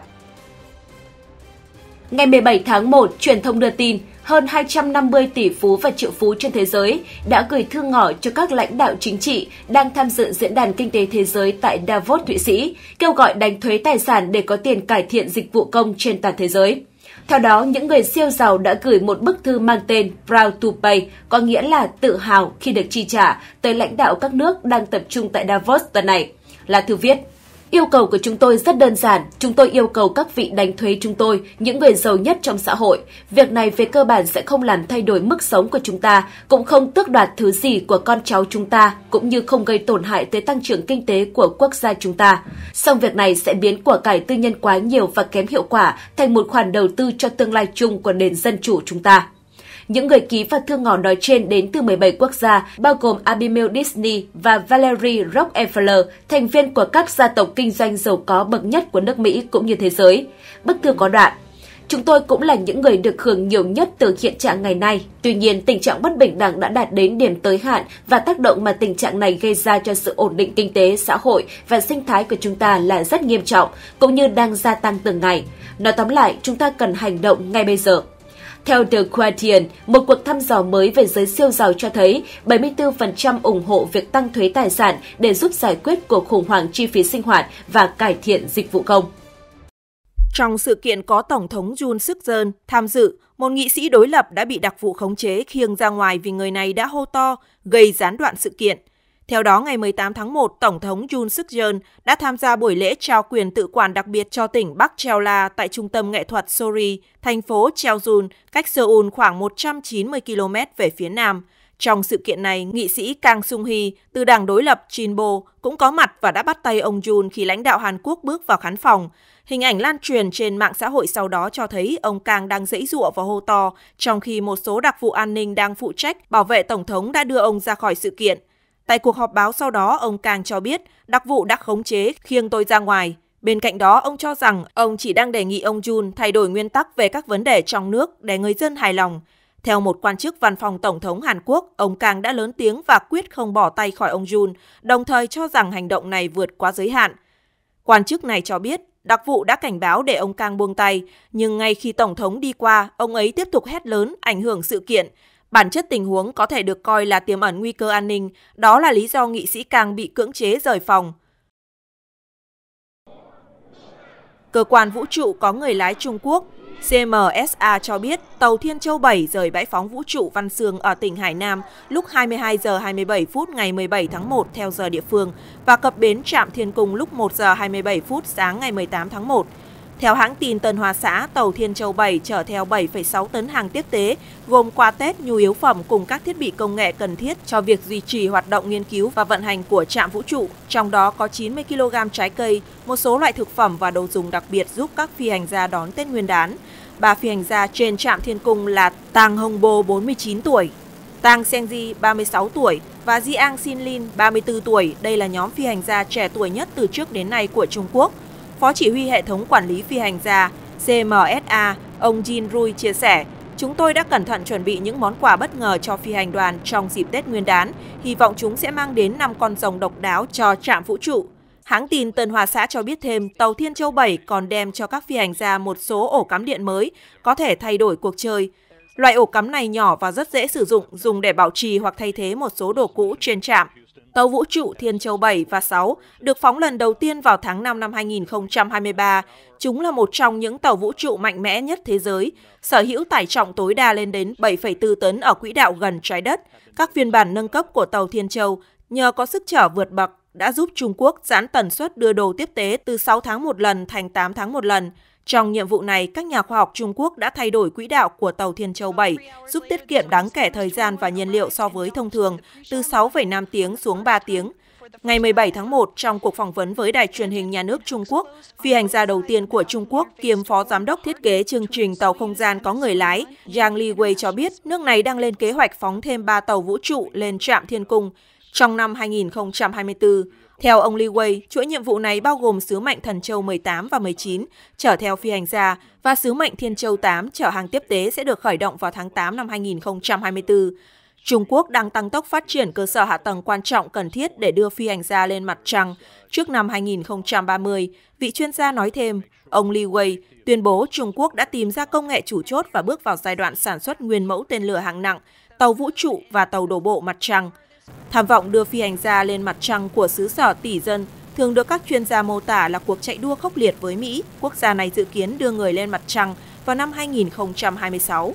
Ngày 17 tháng 1, truyền thông đưa tin hơn 250 tỷ phú và triệu phú trên thế giới đã gửi thư ngỏ cho các lãnh đạo chính trị đang tham dự Diễn đàn Kinh tế Thế giới tại Davos, Thụy Sĩ, kêu gọi đánh thuế tài sản để có tiền cải thiện dịch vụ công trên toàn thế giới. Theo đó, những người siêu giàu đã gửi một bức thư mang tên Proud to Pay, có nghĩa là tự hào khi được chi trả tới lãnh đạo các nước đang tập trung tại Davos tuần này. Là thư viết, Yêu cầu của chúng tôi rất đơn giản, chúng tôi yêu cầu các vị đánh thuế chúng tôi, những người giàu nhất trong xã hội. Việc này về cơ bản sẽ không làm thay đổi mức sống của chúng ta, cũng không tước đoạt thứ gì của con cháu chúng ta, cũng như không gây tổn hại tới tăng trưởng kinh tế của quốc gia chúng ta. Song việc này sẽ biến của cải tư nhân quá nhiều và kém hiệu quả thành một khoản đầu tư cho tương lai chung của nền dân chủ chúng ta. Những người ký và thương ngỏ nói trên đến từ 17 quốc gia, bao gồm Abimel Disney và Valerie Rockefeller, thành viên của các gia tộc kinh doanh giàu có bậc nhất của nước Mỹ cũng như thế giới. Bức thư có đoạn, Chúng tôi cũng là những người được hưởng nhiều nhất từ hiện trạng ngày nay. Tuy nhiên, tình trạng bất bình đẳng đã đạt đến điểm tới hạn và tác động mà tình trạng này gây ra cho sự ổn định kinh tế, xã hội và sinh thái của chúng ta là rất nghiêm trọng, cũng như đang gia tăng từng ngày. Nói tóm lại, chúng ta cần hành động ngay bây giờ. Theo The Guardian, một cuộc thăm dò mới về giới siêu giàu cho thấy 74% ủng hộ việc tăng thuế tài sản để giúp giải quyết cuộc khủng hoảng chi phí sinh hoạt và cải thiện dịch vụ công. Trong sự kiện có Tổng thống Jun Sức Jeon tham dự, một nghị sĩ đối lập đã bị đặc vụ khống chế khiêng ra ngoài vì người này đã hô to, gây gián đoạn sự kiện. Theo đó, ngày 18 tháng 1, Tổng thống Yoon suk yeol đã tham gia buổi lễ trao quyền tự quản đặc biệt cho tỉnh Bắc Cheolla tại trung tâm nghệ thuật Sori, thành phố Cheoljun, cách Seoul khoảng 190 km về phía nam. Trong sự kiện này, nghị sĩ Kang Sung Hee từ đảng đối lập Jinbo cũng có mặt và đã bắt tay ông Jun khi lãnh đạo Hàn Quốc bước vào khán phòng. Hình ảnh lan truyền trên mạng xã hội sau đó cho thấy ông Kang đang dãy giụa và hô to, trong khi một số đặc vụ an ninh đang phụ trách bảo vệ tổng thống đã đưa ông ra khỏi sự kiện. Tại cuộc họp báo sau đó, ông Càng cho biết đặc vụ đã khống chế khiêng tôi ra ngoài. Bên cạnh đó, ông cho rằng ông chỉ đang đề nghị ông Jun thay đổi nguyên tắc về các vấn đề trong nước để người dân hài lòng. Theo một quan chức văn phòng Tổng thống Hàn Quốc, ông Kang đã lớn tiếng và quyết không bỏ tay khỏi ông Jun, đồng thời cho rằng hành động này vượt quá giới hạn. Quan chức này cho biết, đặc vụ đã cảnh báo để ông Kang buông tay, nhưng ngay khi Tổng thống đi qua, ông ấy tiếp tục hét lớn, ảnh hưởng sự kiện. Bản chất tình huống có thể được coi là tiềm ẩn nguy cơ an ninh, đó là lý do nghị sĩ Càng bị cưỡng chế rời phòng. Cơ quan vũ trụ có người lái Trung Quốc CMSA cho biết tàu Thiên Châu 7 rời bãi phóng vũ trụ Văn Sương ở tỉnh Hải Nam lúc 22 giờ 27 phút ngày 17 tháng 1 theo giờ địa phương và cập bến trạm Thiên Cung lúc 1 giờ 27 phút sáng ngày 18 tháng 1. Theo hãng tin Tân Hoa Xã, tàu Thiên Châu 7 chở theo 7,6 tấn hàng tiếp tế, gồm quà Tết, nhu yếu phẩm cùng các thiết bị công nghệ cần thiết cho việc duy trì hoạt động nghiên cứu và vận hành của trạm vũ trụ, trong đó có 90 kg trái cây, một số loại thực phẩm và đồ dùng đặc biệt giúp các phi hành gia đón Tết Nguyên đán. Bà phi hành gia trên trạm Thiên Cung là Tang Hồng Bồ 49 tuổi, Tang Senji 36 tuổi và Jiang Xin 34 tuổi. Đây là nhóm phi hành gia trẻ tuổi nhất từ trước đến nay của Trung Quốc – Phó chỉ huy hệ thống quản lý phi hành gia CMSA, ông Jin Rui chia sẻ, Chúng tôi đã cẩn thận chuẩn bị những món quà bất ngờ cho phi hành đoàn trong dịp Tết Nguyên đán, hy vọng chúng sẽ mang đến 5 con rồng độc đáo cho trạm vũ trụ. Hãng tin Tân Hòa Xã cho biết thêm, tàu Thiên Châu 7 còn đem cho các phi hành gia một số ổ cắm điện mới, có thể thay đổi cuộc chơi. Loại ổ cắm này nhỏ và rất dễ sử dụng, dùng để bảo trì hoặc thay thế một số đồ cũ trên trạm. Tàu vũ trụ Thiên Châu 7 và 6 được phóng lần đầu tiên vào tháng 5 năm 2023. Chúng là một trong những tàu vũ trụ mạnh mẽ nhất thế giới, sở hữu tải trọng tối đa lên đến 7,4 tấn ở quỹ đạo gần trái đất. Các phiên bản nâng cấp của tàu Thiên Châu nhờ có sức trở vượt bậc đã giúp Trung Quốc giãn tần suất đưa đồ tiếp tế từ 6 tháng một lần thành 8 tháng một lần. Trong nhiệm vụ này, các nhà khoa học Trung Quốc đã thay đổi quỹ đạo của tàu Thiên Châu 7, giúp tiết kiệm đáng kể thời gian và nhiên liệu so với thông thường, từ 6,5 tiếng xuống 3 tiếng. Ngày 17 tháng 1, trong cuộc phỏng vấn với Đài truyền hình nhà nước Trung Quốc, phi hành gia đầu tiên của Trung Quốc kiêm phó giám đốc thiết kế chương trình tàu không gian có người lái, Yang Liwei cho biết nước này đang lên kế hoạch phóng thêm 3 tàu vũ trụ lên trạm thiên cung trong năm 2024. Theo ông Lee Wei, chuỗi nhiệm vụ này bao gồm sứ mệnh Thần Châu 18 và 19 trở theo phi hành gia và sứ mệnh Thiên Châu 8 trở hàng tiếp tế sẽ được khởi động vào tháng 8 năm 2024. Trung Quốc đang tăng tốc phát triển cơ sở hạ tầng quan trọng cần thiết để đưa phi hành gia lên mặt trăng trước năm 2030, vị chuyên gia nói thêm. Ông Li Wei tuyên bố Trung Quốc đã tìm ra công nghệ chủ chốt và bước vào giai đoạn sản xuất nguyên mẫu tên lửa hạng nặng, tàu vũ trụ và tàu đổ bộ mặt trăng. Tham vọng đưa phi hành gia lên mặt trăng của xứ sở tỷ dân thường được các chuyên gia mô tả là cuộc chạy đua khốc liệt với Mỹ. Quốc gia này dự kiến đưa người lên mặt trăng vào năm 2026